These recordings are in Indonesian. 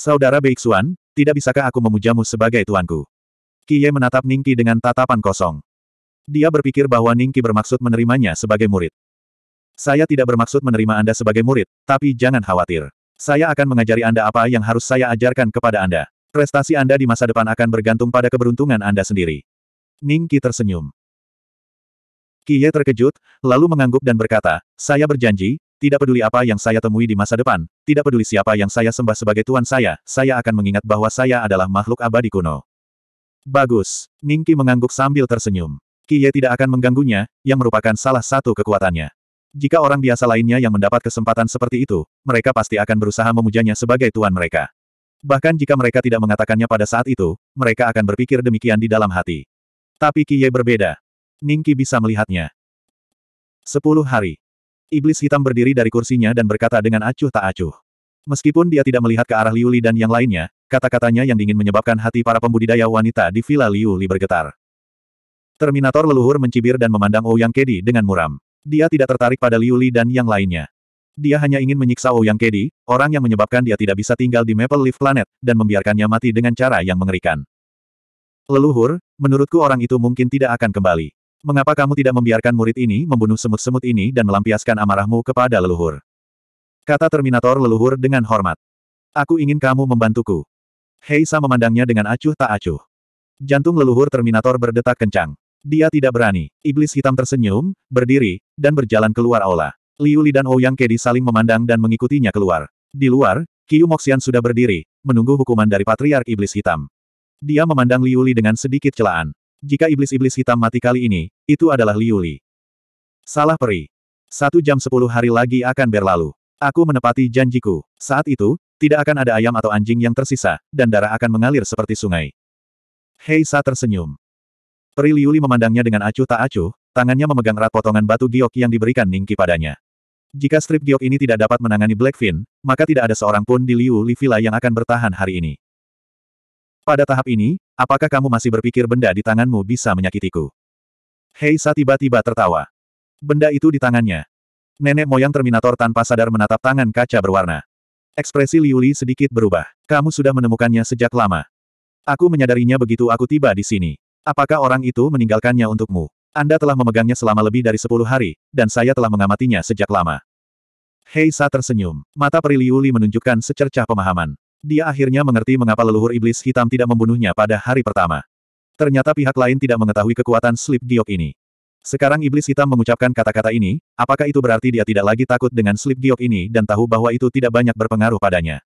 Saudara Beixuan, tidak bisakah aku memujamu sebagai tuanku? Kie menatap Ningki dengan tatapan kosong. Dia berpikir bahwa Ningki bermaksud menerimanya sebagai murid. Saya tidak bermaksud menerima Anda sebagai murid, tapi jangan khawatir. Saya akan mengajari Anda apa yang harus saya ajarkan kepada Anda. Prestasi Anda di masa depan akan bergantung pada keberuntungan Anda sendiri. Ningki tersenyum. Kie terkejut, lalu mengangguk dan berkata, saya berjanji, tidak peduli apa yang saya temui di masa depan, tidak peduli siapa yang saya sembah sebagai tuan saya, saya akan mengingat bahwa saya adalah makhluk abadi kuno. Bagus. Ningki mengangguk sambil tersenyum. Kie tidak akan mengganggunya, yang merupakan salah satu kekuatannya. Jika orang biasa lainnya yang mendapat kesempatan seperti itu, mereka pasti akan berusaha memujanya sebagai tuan mereka. Bahkan jika mereka tidak mengatakannya pada saat itu, mereka akan berpikir demikian di dalam hati. Tapi Kie berbeda. Ningki bisa melihatnya. Sepuluh hari. Iblis hitam berdiri dari kursinya dan berkata dengan acuh tak acuh. Meskipun dia tidak melihat ke arah Liuli dan yang lainnya, kata-katanya yang dingin menyebabkan hati para pembudidaya wanita di Villa Liuli bergetar. Terminator leluhur mencibir dan memandang Ouyang oh Kedi dengan muram. Dia tidak tertarik pada Liuli dan yang lainnya. Dia hanya ingin menyiksa Ouyang oh Kedi, orang yang menyebabkan dia tidak bisa tinggal di Maple Leaf Planet, dan membiarkannya mati dengan cara yang mengerikan. Leluhur, menurutku orang itu mungkin tidak akan kembali. Mengapa kamu tidak membiarkan murid ini membunuh semut-semut ini dan melampiaskan amarahmu kepada leluhur? Kata Terminator leluhur dengan hormat. Aku ingin kamu membantuku. Heisa memandangnya dengan acuh tak acuh. Jantung leluhur Terminator berdetak kencang. Dia tidak berani. Iblis hitam tersenyum, berdiri, dan berjalan keluar aula. Liu Li dan Ouyang oh Kedi saling memandang dan mengikutinya keluar. Di luar, Kiyu Moxian sudah berdiri, menunggu hukuman dari Patriark Iblis Hitam. Dia memandang Liu Li dengan sedikit celaan. Jika iblis-iblis hitam mati kali ini, itu adalah Liuli. Salah peri. Satu jam sepuluh hari lagi akan berlalu. Aku menepati janjiku. Saat itu, tidak akan ada ayam atau anjing yang tersisa, dan darah akan mengalir seperti sungai. Hei, Heisa tersenyum. Peri Liuli memandangnya dengan acuh tak acuh, tangannya memegang erat potongan batu giok yang diberikan Ningki padanya. Jika strip giok ini tidak dapat menangani Blackfin, maka tidak ada seorang pun di Liuli Villa yang akan bertahan hari ini. Pada tahap ini, Apakah kamu masih berpikir benda di tanganmu bisa menyakitiku? Hei Heisa tiba-tiba tertawa. Benda itu di tangannya. Nenek moyang Terminator tanpa sadar menatap tangan kaca berwarna. Ekspresi Liuli sedikit berubah. Kamu sudah menemukannya sejak lama. Aku menyadarinya begitu aku tiba di sini. Apakah orang itu meninggalkannya untukmu? Anda telah memegangnya selama lebih dari sepuluh hari, dan saya telah mengamatinya sejak lama. Hei Heisa tersenyum. Mata peri Liuli menunjukkan secercah pemahaman. Dia akhirnya mengerti mengapa leluhur iblis hitam tidak membunuhnya pada hari pertama. Ternyata pihak lain tidak mengetahui kekuatan Slip Giok ini. Sekarang iblis hitam mengucapkan kata-kata ini, apakah itu berarti dia tidak lagi takut dengan Slip Giok ini dan tahu bahwa itu tidak banyak berpengaruh padanya?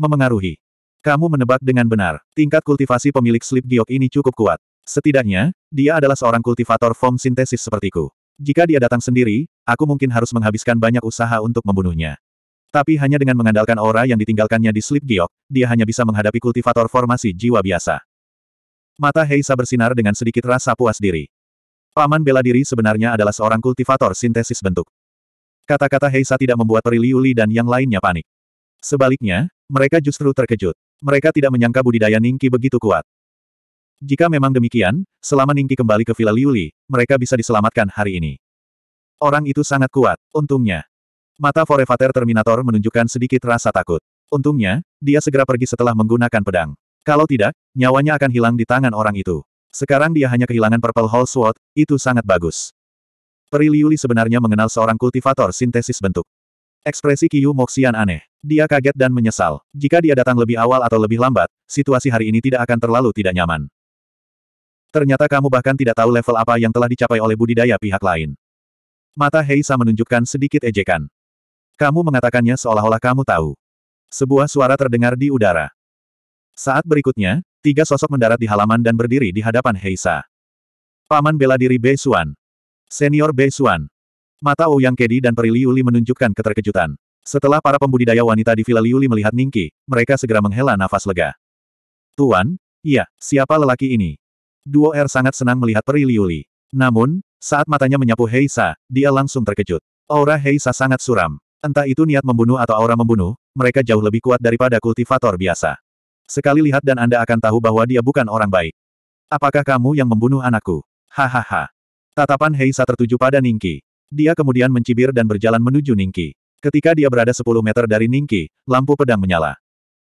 Memengaruhi. Kamu menebak dengan benar, tingkat kultivasi pemilik Slip Giok ini cukup kuat. Setidaknya, dia adalah seorang kultivator form sintesis sepertiku. Jika dia datang sendiri, aku mungkin harus menghabiskan banyak usaha untuk membunuhnya. Tapi hanya dengan mengandalkan aura yang ditinggalkannya di Sleep Giok, dia hanya bisa menghadapi kultivator formasi jiwa biasa. Mata Heisa bersinar dengan sedikit rasa puas diri. Paman bela diri sebenarnya adalah seorang kultivator sintesis bentuk. Kata-kata Heisa tidak membuat Peri Liuli dan yang lainnya panik. Sebaliknya, mereka justru terkejut. Mereka tidak menyangka budidaya Ningki begitu kuat. Jika memang demikian, selama Ningki kembali ke Villa Liuli, mereka bisa diselamatkan hari ini. Orang itu sangat kuat, untungnya. Mata Forevater Terminator menunjukkan sedikit rasa takut. Untungnya, dia segera pergi setelah menggunakan pedang. Kalau tidak, nyawanya akan hilang di tangan orang itu. Sekarang dia hanya kehilangan Purple Hole Sword, itu sangat bagus. Peri Liuli sebenarnya mengenal seorang kultivator sintesis bentuk. Ekspresi Kiyu Moxian aneh. Dia kaget dan menyesal. Jika dia datang lebih awal atau lebih lambat, situasi hari ini tidak akan terlalu tidak nyaman. Ternyata kamu bahkan tidak tahu level apa yang telah dicapai oleh budidaya pihak lain. Mata Heisa menunjukkan sedikit ejekan. Kamu mengatakannya seolah-olah kamu tahu. Sebuah suara terdengar di udara. Saat berikutnya, tiga sosok mendarat di halaman dan berdiri di hadapan Heisa. Paman bela diri Bei Xuan. Senior Bei Xuan. Mata Ouyang Kedi dan Peri Liuli menunjukkan keterkejutan. Setelah para pembudidaya wanita di Villa Liuli melihat Ningki, mereka segera menghela nafas lega. Tuan, iya, siapa lelaki ini? Duo R er sangat senang melihat Peri Liuli. Namun, saat matanya menyapu Heisa, dia langsung terkejut. Aura Heisa sangat suram. Entah itu niat membunuh atau aura membunuh, mereka jauh lebih kuat daripada kultivator biasa. Sekali lihat dan Anda akan tahu bahwa dia bukan orang baik. Apakah kamu yang membunuh anakku? Hahaha. Tatapan Heisa tertuju pada Ningki. Dia kemudian mencibir dan berjalan menuju Ningki. Ketika dia berada 10 meter dari Ningki, lampu pedang menyala.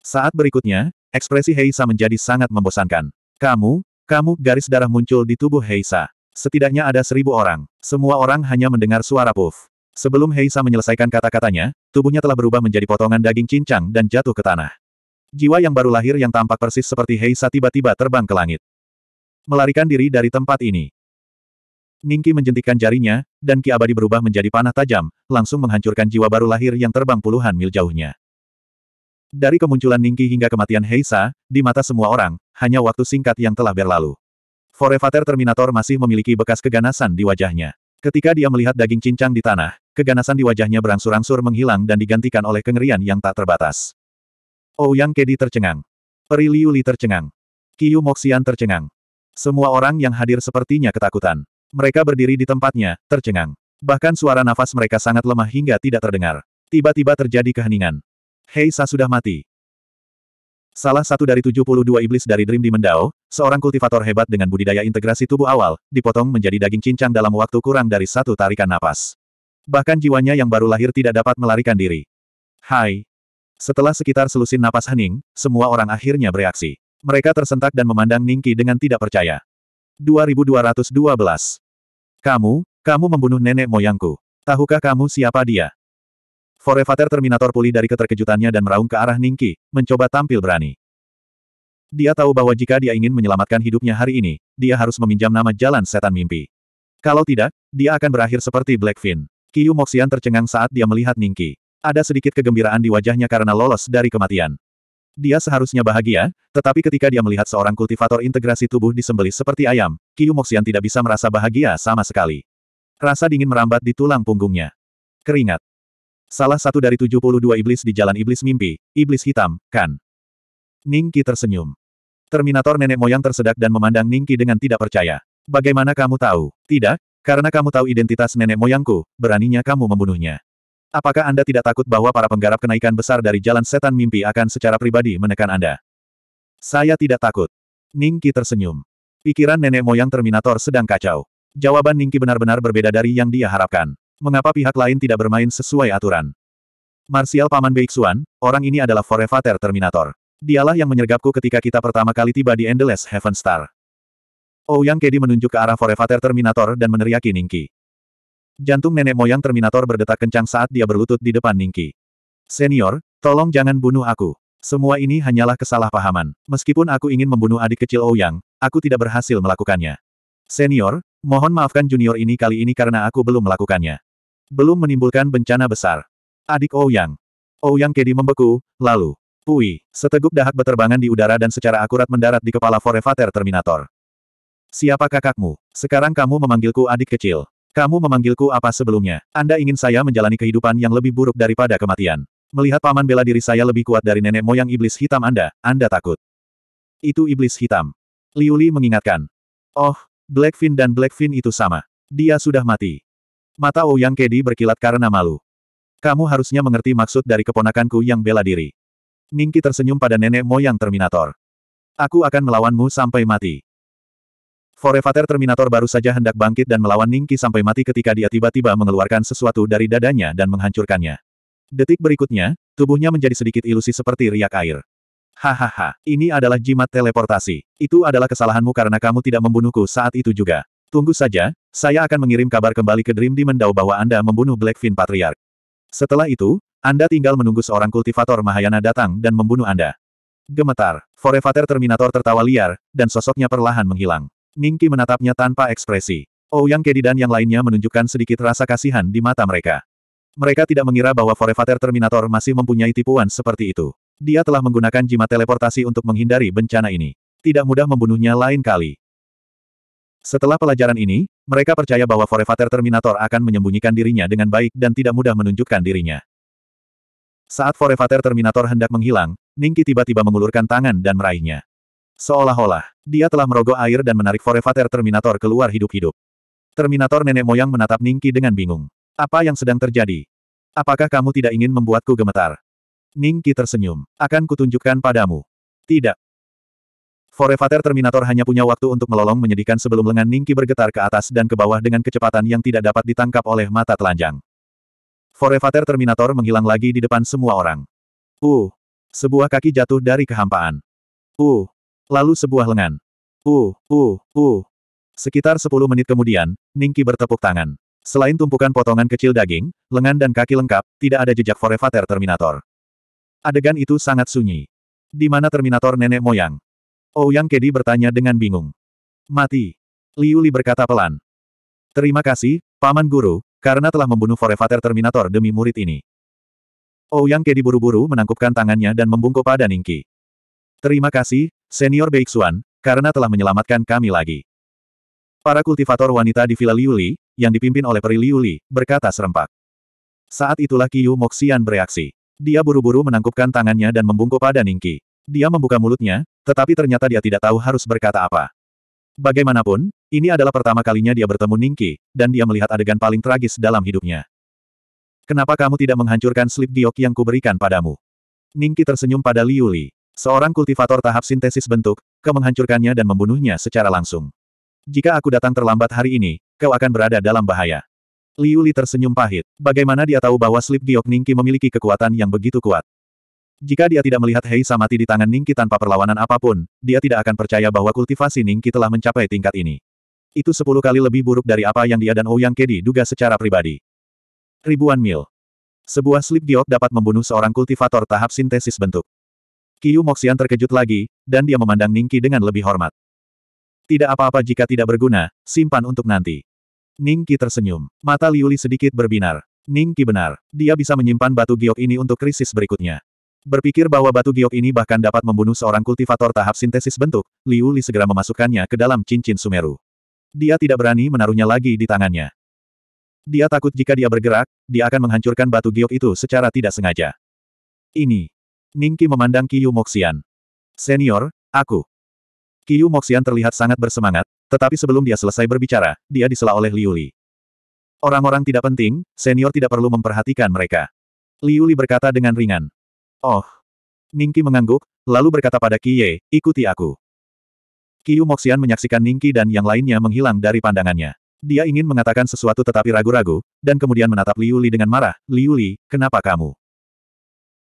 Saat berikutnya, ekspresi Heisa menjadi sangat membosankan. Kamu, kamu, garis darah muncul di tubuh Heisa. Setidaknya ada seribu orang. Semua orang hanya mendengar suara puff. Sebelum Heisa menyelesaikan kata-katanya, tubuhnya telah berubah menjadi potongan daging cincang dan jatuh ke tanah. Jiwa yang baru lahir yang tampak persis seperti Heisa tiba-tiba terbang ke langit. Melarikan diri dari tempat ini. Ningki menjentikkan jarinya, dan Ki Abadi berubah menjadi panah tajam, langsung menghancurkan jiwa baru lahir yang terbang puluhan mil jauhnya. Dari kemunculan Ningki hingga kematian Heisa, di mata semua orang, hanya waktu singkat yang telah berlalu. Forevater Terminator masih memiliki bekas keganasan di wajahnya. Ketika dia melihat daging cincang di tanah, Keganasan di wajahnya berangsur-angsur menghilang dan digantikan oleh kengerian yang tak terbatas. Ouyang oh, Kedi tercengang. Peri Liu Li tercengang. Kiyu Moxian tercengang. Semua orang yang hadir sepertinya ketakutan. Mereka berdiri di tempatnya, tercengang. Bahkan suara nafas mereka sangat lemah hingga tidak terdengar. Tiba-tiba terjadi keheningan. Hei, Heisa sudah mati. Salah satu dari 72 iblis dari Dream Dimendao, seorang kultivator hebat dengan budidaya integrasi tubuh awal, dipotong menjadi daging cincang dalam waktu kurang dari satu tarikan napas. Bahkan jiwanya yang baru lahir tidak dapat melarikan diri. Hai. Setelah sekitar selusin napas hening, semua orang akhirnya bereaksi. Mereka tersentak dan memandang Ningki dengan tidak percaya. 2212. Kamu, kamu membunuh nenek moyangku. Tahukah kamu siapa dia? Forevater Terminator pulih dari keterkejutannya dan meraung ke arah Ningki, mencoba tampil berani. Dia tahu bahwa jika dia ingin menyelamatkan hidupnya hari ini, dia harus meminjam nama jalan setan mimpi. Kalau tidak, dia akan berakhir seperti Blackfin. Kiyu Moxian tercengang saat dia melihat Ningki. Ada sedikit kegembiraan di wajahnya karena lolos dari kematian. Dia seharusnya bahagia, tetapi ketika dia melihat seorang kultivator integrasi tubuh disembelih seperti ayam, Kiyu Moxian tidak bisa merasa bahagia sama sekali. Rasa dingin merambat di tulang punggungnya. Keringat. Salah satu dari 72 iblis di Jalan Iblis Mimpi, Iblis Hitam, kan? Ningki tersenyum. Terminator nenek moyang tersedak dan memandang Ningki dengan tidak percaya. Bagaimana kamu tahu? Tidak, karena kamu tahu identitas nenek moyangku, beraninya kamu membunuhnya. Apakah Anda tidak takut bahwa para penggarap kenaikan besar dari jalan setan mimpi akan secara pribadi menekan Anda? Saya tidak takut. Ningki tersenyum. Pikiran nenek moyang Terminator sedang kacau. Jawaban Ningki benar-benar berbeda dari yang dia harapkan. Mengapa pihak lain tidak bermain sesuai aturan? Marsial Paman Beixuan, orang ini adalah Forevater Terminator. Dialah yang menyergapku ketika kita pertama kali tiba di Endless Heaven Star. Ouyang Kedi menunjuk ke arah Forevater Terminator dan meneriaki Ningki. Jantung nenek moyang Terminator berdetak kencang saat dia berlutut di depan Ningki. Senior, tolong jangan bunuh aku. Semua ini hanyalah kesalahpahaman. Meskipun aku ingin membunuh adik kecil Ouyang, aku tidak berhasil melakukannya. Senior, mohon maafkan junior ini kali ini karena aku belum melakukannya. Belum menimbulkan bencana besar. Adik Ouyang. Ouyang Kedi membeku, lalu. Pui, seteguk dahak beterbangan di udara dan secara akurat mendarat di kepala Forevater Terminator. Siapa kakakmu? Sekarang kamu memanggilku adik kecil. Kamu memanggilku apa sebelumnya? Anda ingin saya menjalani kehidupan yang lebih buruk daripada kematian. Melihat paman bela diri saya lebih kuat dari nenek moyang iblis hitam Anda, Anda takut. Itu iblis hitam. Liuli mengingatkan. Oh, Blackfin dan Blackfin itu sama. Dia sudah mati. Mata Ouyang Kedi berkilat karena malu. Kamu harusnya mengerti maksud dari keponakanku yang bela diri. Ningki tersenyum pada nenek moyang Terminator. Aku akan melawanmu sampai mati. Forevater Terminator baru saja hendak bangkit dan melawan Ningki sampai mati ketika dia tiba-tiba mengeluarkan sesuatu dari dadanya dan menghancurkannya. Detik berikutnya, tubuhnya menjadi sedikit ilusi seperti riak air. Hahaha, ini adalah jimat teleportasi. Itu adalah kesalahanmu karena kamu tidak membunuhku saat itu juga. Tunggu saja, saya akan mengirim kabar kembali ke Dream Dao bahwa Anda membunuh Blackfin Patriarch. Setelah itu, Anda tinggal menunggu seorang kultivator Mahayana datang dan membunuh Anda. Gemetar, Forevater Terminator tertawa liar, dan sosoknya perlahan menghilang. Ningki menatapnya tanpa ekspresi. Ouyang oh, Kedi dan yang lainnya menunjukkan sedikit rasa kasihan di mata mereka. Mereka tidak mengira bahwa Forevater Terminator masih mempunyai tipuan seperti itu. Dia telah menggunakan jimat teleportasi untuk menghindari bencana ini. Tidak mudah membunuhnya lain kali. Setelah pelajaran ini, mereka percaya bahwa Forevater Terminator akan menyembunyikan dirinya dengan baik dan tidak mudah menunjukkan dirinya. Saat Forevater Terminator hendak menghilang, Ningki tiba-tiba mengulurkan tangan dan meraihnya. Seolah-olah, dia telah merogoh air dan menarik Forevater Terminator keluar hidup-hidup. Terminator nenek moyang menatap Ningki dengan bingung. Apa yang sedang terjadi? Apakah kamu tidak ingin membuatku gemetar? Ningki tersenyum. Akan kutunjukkan padamu. Tidak. Forevater Terminator hanya punya waktu untuk melolong menyedihkan sebelum lengan Ningki bergetar ke atas dan ke bawah dengan kecepatan yang tidak dapat ditangkap oleh mata telanjang. Forevater Terminator menghilang lagi di depan semua orang. Uh. Sebuah kaki jatuh dari kehampaan. Uh. Lalu sebuah lengan. Uh, uh, uh. Sekitar sepuluh menit kemudian, Ningki bertepuk tangan. Selain tumpukan potongan kecil daging, lengan dan kaki lengkap, tidak ada jejak Forevater Terminator. Adegan itu sangat sunyi. Di mana Terminator nenek moyang? Ouyang oh, Kedi bertanya dengan bingung. Mati. Liu Li berkata pelan. Terima kasih, Paman Guru, karena telah membunuh Forevater Terminator demi murid ini. Ouyang oh, Kedi buru-buru menangkupkan tangannya dan membungkuk pada Ningki. Terima kasih, Senior Beixuan, karena telah menyelamatkan kami lagi. Para kultivator wanita di Villa Liuli, yang dipimpin oleh Peri Liuli, berkata serempak. Saat itulah Kiyu Moxian bereaksi. Dia buru-buru menangkupkan tangannya dan membungkuk pada Ningki. Dia membuka mulutnya, tetapi ternyata dia tidak tahu harus berkata apa. Bagaimanapun, ini adalah pertama kalinya dia bertemu Ningki, dan dia melihat adegan paling tragis dalam hidupnya. Kenapa kamu tidak menghancurkan slip giok yang kuberikan padamu? Ningki tersenyum pada Liuli. Seorang kultivator tahap sintesis bentuk, kau menghancurkannya dan membunuhnya secara langsung. Jika aku datang terlambat hari ini, kau akan berada dalam bahaya. Liu Li tersenyum pahit. Bagaimana dia tahu bahwa Slip Giok Ningki memiliki kekuatan yang begitu kuat? Jika dia tidak melihat Hei Samati di tangan Ningki tanpa perlawanan apapun, dia tidak akan percaya bahwa kultivasi Ningki telah mencapai tingkat ini. Itu sepuluh kali lebih buruk dari apa yang dia dan Ouyang Kedi duga secara pribadi. Ribuan mil. Sebuah slip giok dapat membunuh seorang kultivator tahap sintesis bentuk. Qiyu Moxian terkejut lagi, dan dia memandang Ningki dengan lebih hormat. Tidak apa-apa jika tidak berguna, simpan untuk nanti. Ningki tersenyum. Mata Liuli sedikit berbinar. Ningki benar, dia bisa menyimpan batu giok ini untuk krisis berikutnya. Berpikir bahwa batu giok ini bahkan dapat membunuh seorang kultivator tahap sintesis bentuk, Liuli segera memasukkannya ke dalam cincin Sumeru. Dia tidak berani menaruhnya lagi di tangannya. Dia takut jika dia bergerak, dia akan menghancurkan batu giok itu secara tidak sengaja. Ini, Ningki memandang Kiyu Moxian. Senior, aku. Kiyu Moxian terlihat sangat bersemangat, tetapi sebelum dia selesai berbicara, dia disela oleh Liu Li. Orang-orang tidak penting, senior tidak perlu memperhatikan mereka. Liu Li berkata dengan ringan. Oh. Ningki mengangguk, lalu berkata pada Kiye, ikuti aku. Kiyu Moxian menyaksikan Ningki dan yang lainnya menghilang dari pandangannya. Dia ingin mengatakan sesuatu tetapi ragu-ragu, dan kemudian menatap Liuli dengan marah, Liuli, kenapa kamu?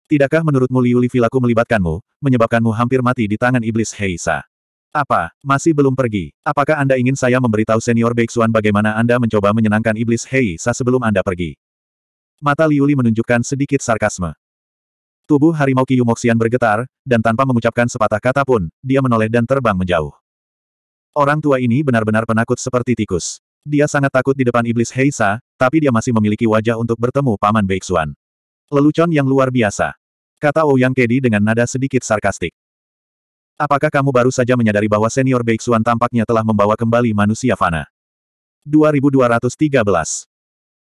Tidakkah menurutmu Liu Li Vilaku melibatkanmu, menyebabkanmu hampir mati di tangan iblis Heisa? Apa, masih belum pergi? Apakah Anda ingin saya memberitahu senior Beixuan bagaimana Anda mencoba menyenangkan iblis Heisa sebelum Anda pergi? Mata Liu Li menunjukkan sedikit sarkasme. Tubuh harimau Kiyumoxian bergetar, dan tanpa mengucapkan sepatah kata pun, dia menoleh dan terbang menjauh. Orang tua ini benar-benar penakut seperti tikus. Dia sangat takut di depan iblis Heisa, tapi dia masih memiliki wajah untuk bertemu Paman Beixuan. Lelucon yang luar biasa. Kata Ouyang oh Kedi dengan nada sedikit sarkastik. Apakah kamu baru saja menyadari bahwa senior Beixuan tampaknya telah membawa kembali manusia fana? 2213.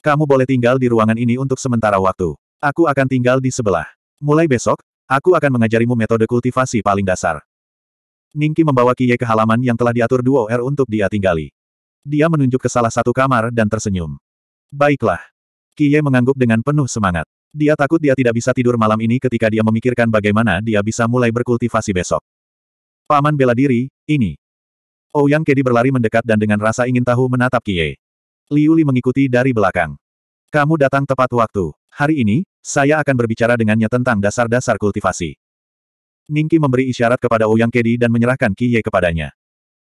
Kamu boleh tinggal di ruangan ini untuk sementara waktu. Aku akan tinggal di sebelah. Mulai besok, aku akan mengajarimu metode kultivasi paling dasar. Ningki membawa Kiye ke halaman yang telah diatur Duo R untuk dia tinggali. Dia menunjuk ke salah satu kamar dan tersenyum. Baiklah. Kiye mengangguk dengan penuh semangat. Dia takut dia tidak bisa tidur malam ini ketika dia memikirkan bagaimana dia bisa mulai berkultivasi besok. Paman bela diri, ini. Ouyang oh, Kedi berlari mendekat dan dengan rasa ingin tahu menatap Kie. Liuli mengikuti dari belakang. Kamu datang tepat waktu. Hari ini, saya akan berbicara dengannya tentang dasar-dasar kultivasi. Ningki memberi isyarat kepada Ouyang oh Kedi dan menyerahkan Kie kepadanya.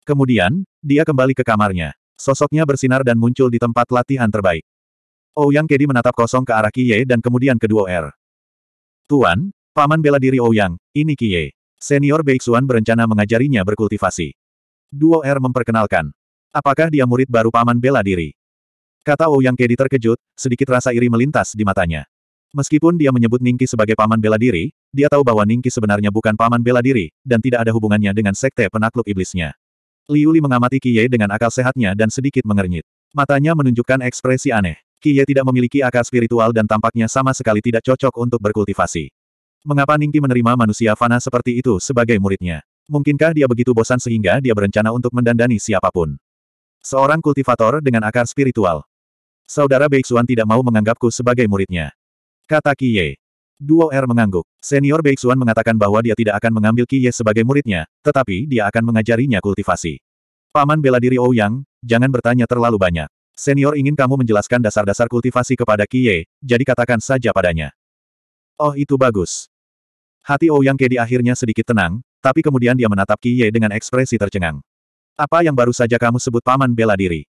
Kemudian, dia kembali ke kamarnya. Sosoknya bersinar dan muncul di tempat latihan terbaik. Ouyang oh, Kedi menatap kosong ke arah Qiye dan kemudian kedua R. Tuan, paman bela diri Ouyang, oh ini Qiye. Senior Beixuan berencana mengajarinya berkultivasi. Duo R memperkenalkan. Apakah dia murid baru paman bela diri? Kata Ouyang oh Kedi terkejut, sedikit rasa iri melintas di matanya. Meskipun dia menyebut Ningki sebagai paman bela diri, dia tahu bahwa Ningki sebenarnya bukan paman bela diri, dan tidak ada hubungannya dengan sekte penakluk iblisnya. Liuli mengamati Qiye dengan akal sehatnya dan sedikit mengernyit. Matanya menunjukkan ekspresi aneh. Kiye tidak memiliki akar spiritual dan tampaknya sama sekali tidak cocok untuk berkultivasi. Mengapa Ningki menerima manusia fana seperti itu sebagai muridnya? Mungkinkah dia begitu bosan sehingga dia berencana untuk mendandani siapapun? Seorang kultivator dengan akar spiritual. Saudara Beixuan tidak mau menganggapku sebagai muridnya. Kata Kiye. Duo R er mengangguk. Senior Beixuan mengatakan bahwa dia tidak akan mengambil Kiye sebagai muridnya, tetapi dia akan mengajarinya kultivasi. Paman bela diri Ouyang, oh jangan bertanya terlalu banyak. Senior ingin kamu menjelaskan dasar-dasar kultivasi kepada Kie, jadi katakan saja padanya. Oh itu bagus. Hati Ouyang oh Kedi akhirnya sedikit tenang, tapi kemudian dia menatap Kie dengan ekspresi tercengang. Apa yang baru saja kamu sebut paman bela diri?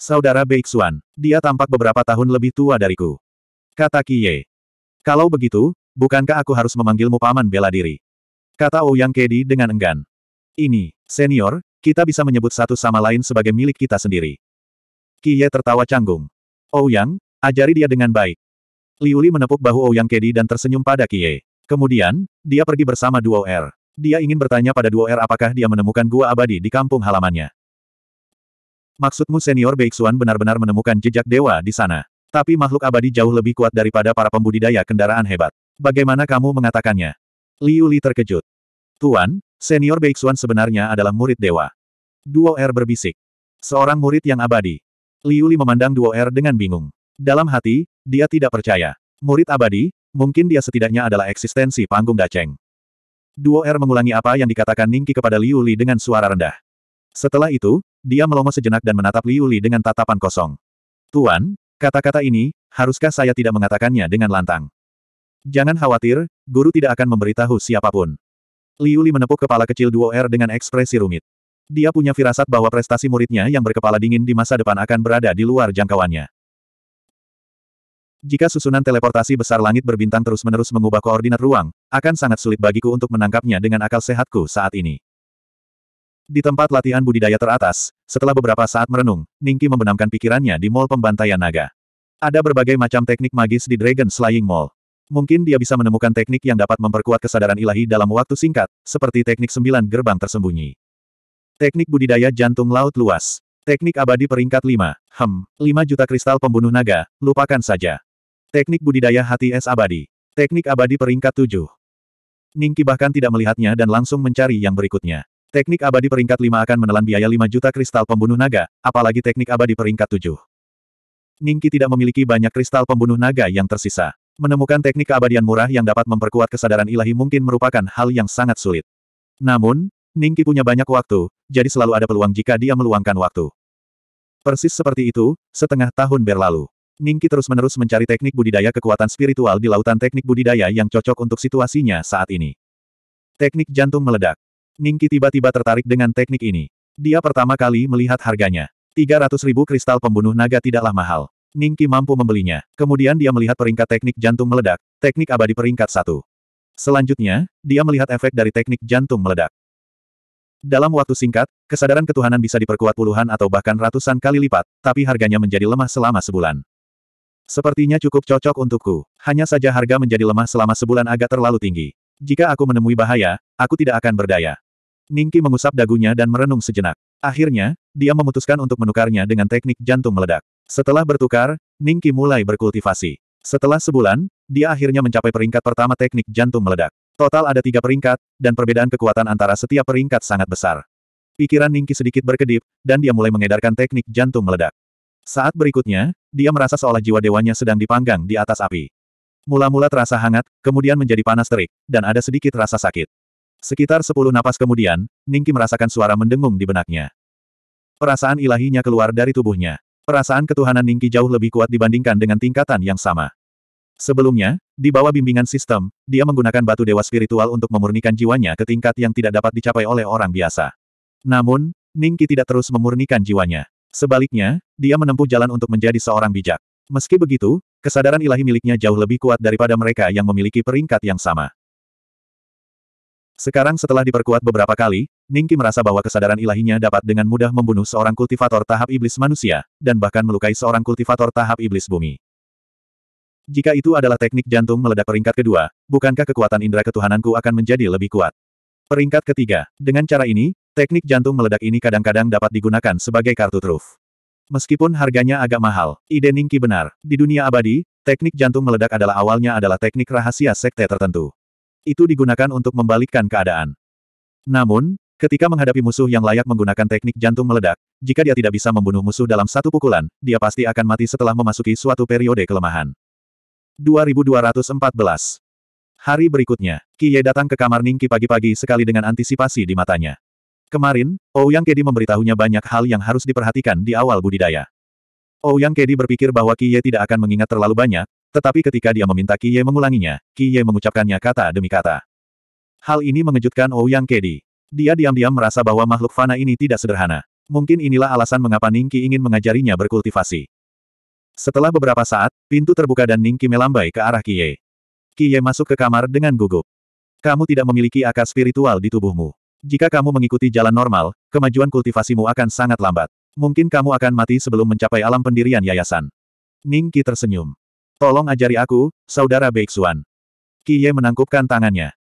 Saudara Beixuan, dia tampak beberapa tahun lebih tua dariku. Kata Kie. Kalau begitu, bukankah aku harus memanggilmu paman bela diri? Kata Ouyang oh Kedi dengan enggan. Ini, senior, kita bisa menyebut satu sama lain sebagai milik kita sendiri. Kiye tertawa canggung. Ouyang, oh, ajari dia dengan baik. Liuli menepuk bahu Ouyang oh Kedi dan tersenyum pada Kiye. Kemudian, dia pergi bersama Duo R. Dia ingin bertanya pada Duo R apakah dia menemukan gua abadi di kampung halamannya. Maksudmu senior Beixuan benar-benar menemukan jejak dewa di sana. Tapi makhluk abadi jauh lebih kuat daripada para pembudidaya kendaraan hebat. Bagaimana kamu mengatakannya? Liuli terkejut. Tuan, senior Beixuan sebenarnya adalah murid dewa. Duo R berbisik. Seorang murid yang abadi. Liu Li memandang Duo Er dengan bingung. Dalam hati, dia tidak percaya. Murid abadi, mungkin dia setidaknya adalah eksistensi panggung Daceng. Duo Er mengulangi apa yang dikatakan Ningki kepada Liu Li dengan suara rendah. Setelah itu, dia melongo sejenak dan menatap Liu Li dengan tatapan kosong. Tuan, kata-kata ini, haruskah saya tidak mengatakannya dengan lantang? Jangan khawatir, guru tidak akan memberitahu siapapun. Liu Li menepuk kepala kecil Duo Er dengan ekspresi rumit. Dia punya firasat bahwa prestasi muridnya yang berkepala dingin di masa depan akan berada di luar jangkauannya. Jika susunan teleportasi besar langit berbintang terus-menerus mengubah koordinat ruang, akan sangat sulit bagiku untuk menangkapnya dengan akal sehatku saat ini. Di tempat latihan budidaya teratas, setelah beberapa saat merenung, Ningki membenamkan pikirannya di Mall Pembantaian Naga. Ada berbagai macam teknik magis di Dragon Slaying Mall. Mungkin dia bisa menemukan teknik yang dapat memperkuat kesadaran ilahi dalam waktu singkat, seperti teknik sembilan gerbang tersembunyi. Teknik budidaya jantung laut luas. Teknik abadi peringkat 5. Hem, 5 juta kristal pembunuh naga, lupakan saja. Teknik budidaya hati es abadi. Teknik abadi peringkat 7. Ningki bahkan tidak melihatnya dan langsung mencari yang berikutnya. Teknik abadi peringkat 5 akan menelan biaya 5 juta kristal pembunuh naga, apalagi teknik abadi peringkat 7. Ningki tidak memiliki banyak kristal pembunuh naga yang tersisa. Menemukan teknik keabadian murah yang dapat memperkuat kesadaran ilahi mungkin merupakan hal yang sangat sulit. Namun, Ningki punya banyak waktu, jadi selalu ada peluang jika dia meluangkan waktu. Persis seperti itu, setengah tahun berlalu. Ningki terus-menerus mencari teknik budidaya kekuatan spiritual di lautan teknik budidaya yang cocok untuk situasinya saat ini. Teknik jantung meledak. Ningki tiba-tiba tertarik dengan teknik ini. Dia pertama kali melihat harganya. 300 ribu kristal pembunuh naga tidaklah mahal. Ningki mampu membelinya. Kemudian dia melihat peringkat teknik jantung meledak, teknik abadi peringkat satu. Selanjutnya, dia melihat efek dari teknik jantung meledak. Dalam waktu singkat, kesadaran ketuhanan bisa diperkuat puluhan atau bahkan ratusan kali lipat, tapi harganya menjadi lemah selama sebulan. Sepertinya cukup cocok untukku. Hanya saja harga menjadi lemah selama sebulan agak terlalu tinggi. Jika aku menemui bahaya, aku tidak akan berdaya. Ningki mengusap dagunya dan merenung sejenak. Akhirnya, dia memutuskan untuk menukarnya dengan teknik jantung meledak. Setelah bertukar, Ningki mulai berkultivasi. Setelah sebulan, dia akhirnya mencapai peringkat pertama teknik jantung meledak. Total ada tiga peringkat, dan perbedaan kekuatan antara setiap peringkat sangat besar. Pikiran Ningki sedikit berkedip, dan dia mulai mengedarkan teknik jantung meledak. Saat berikutnya, dia merasa seolah jiwa dewanya sedang dipanggang di atas api. Mula-mula terasa hangat, kemudian menjadi panas terik, dan ada sedikit rasa sakit. Sekitar sepuluh napas kemudian, Ningki merasakan suara mendengung di benaknya. Perasaan ilahinya keluar dari tubuhnya. Perasaan ketuhanan Ningki jauh lebih kuat dibandingkan dengan tingkatan yang sama. Sebelumnya, di bawah bimbingan sistem, dia menggunakan batu dewa spiritual untuk memurnikan jiwanya ke tingkat yang tidak dapat dicapai oleh orang biasa. Namun, Ningki tidak terus memurnikan jiwanya. Sebaliknya, dia menempuh jalan untuk menjadi seorang bijak. Meski begitu, kesadaran ilahi miliknya jauh lebih kuat daripada mereka yang memiliki peringkat yang sama. Sekarang setelah diperkuat beberapa kali, Ningki merasa bahwa kesadaran ilahinya dapat dengan mudah membunuh seorang kultivator tahap iblis manusia, dan bahkan melukai seorang kultivator tahap iblis bumi. Jika itu adalah teknik jantung meledak peringkat kedua, bukankah kekuatan indera ketuhananku akan menjadi lebih kuat? Peringkat ketiga. Dengan cara ini, teknik jantung meledak ini kadang-kadang dapat digunakan sebagai kartu truf. Meskipun harganya agak mahal, ide Ningki benar. Di dunia abadi, teknik jantung meledak adalah awalnya adalah teknik rahasia sekte tertentu. Itu digunakan untuk membalikkan keadaan. Namun, ketika menghadapi musuh yang layak menggunakan teknik jantung meledak, jika dia tidak bisa membunuh musuh dalam satu pukulan, dia pasti akan mati setelah memasuki suatu periode kelemahan. 2214. Hari berikutnya, Kiye datang ke kamar Ningki pagi-pagi sekali dengan antisipasi di matanya. Kemarin, Ouyang Kedi memberitahunya banyak hal yang harus diperhatikan di awal budidaya. Ouyang Kedi berpikir bahwa Kiye tidak akan mengingat terlalu banyak, tetapi ketika dia meminta Kiye mengulanginya, Kiye mengucapkannya kata demi kata. Hal ini mengejutkan Ouyang Kedi. Dia diam-diam merasa bahwa makhluk fana ini tidak sederhana. Mungkin inilah alasan mengapa Ningki ingin mengajarinya berkultivasi. Setelah beberapa saat, pintu terbuka dan Ningki melambai ke arah Kiye. Kiye masuk ke kamar dengan gugup. Kamu tidak memiliki akar spiritual di tubuhmu. Jika kamu mengikuti jalan normal, kemajuan kultivasimu akan sangat lambat. Mungkin kamu akan mati sebelum mencapai alam pendirian yayasan. Ningki tersenyum. Tolong ajari aku, saudara Beixuan. Kiye menangkupkan tangannya.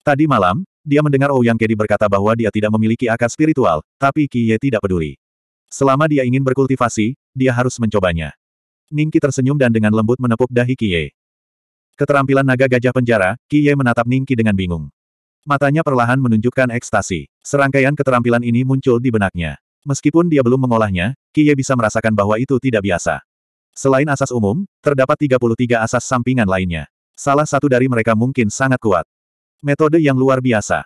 Tadi malam, dia mendengar Ouyang Kedi berkata bahwa dia tidak memiliki akar spiritual, tapi Kiye tidak peduli. Selama dia ingin berkultivasi, dia harus mencobanya. Ningki tersenyum dan dengan lembut menepuk dahi Kie. Keterampilan naga gajah penjara, Kie menatap Ningki dengan bingung. Matanya perlahan menunjukkan ekstasi. Serangkaian keterampilan ini muncul di benaknya. Meskipun dia belum mengolahnya, Kie bisa merasakan bahwa itu tidak biasa. Selain asas umum, terdapat 33 asas sampingan lainnya. Salah satu dari mereka mungkin sangat kuat. Metode yang luar biasa.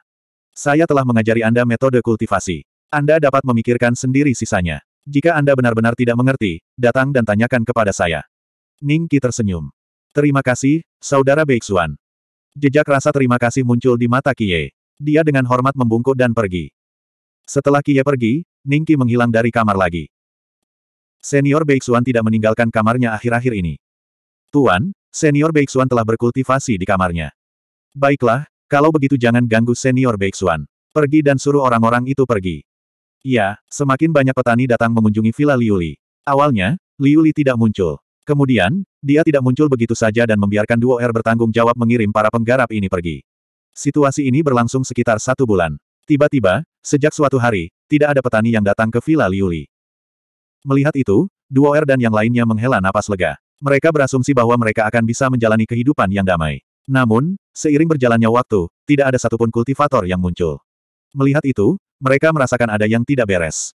Saya telah mengajari Anda metode kultivasi. Anda dapat memikirkan sendiri sisanya. Jika Anda benar-benar tidak mengerti, datang dan tanyakan kepada saya. Ning Qi tersenyum. Terima kasih, Saudara Beixuan. Jejak rasa terima kasih muncul di mata Kie. Dia dengan hormat membungkuk dan pergi. Setelah Kie pergi, Ning Qi menghilang dari kamar lagi. Senior Beixuan tidak meninggalkan kamarnya akhir-akhir ini. Tuan, Senior Beixuan telah berkultivasi di kamarnya. Baiklah, kalau begitu jangan ganggu Senior Beixuan. Pergi dan suruh orang-orang itu pergi. Iya, semakin banyak petani datang mengunjungi Villa Liuli. Awalnya, Liuli tidak muncul. Kemudian, dia tidak muncul begitu saja dan membiarkan duo R er bertanggung jawab mengirim para penggarap ini pergi. Situasi ini berlangsung sekitar satu bulan. Tiba-tiba, sejak suatu hari, tidak ada petani yang datang ke Villa Liuli. Melihat itu, duo R er dan yang lainnya menghela napas lega. Mereka berasumsi bahwa mereka akan bisa menjalani kehidupan yang damai. Namun, seiring berjalannya waktu, tidak ada satupun kultivator yang muncul. Melihat itu, mereka merasakan ada yang tidak beres.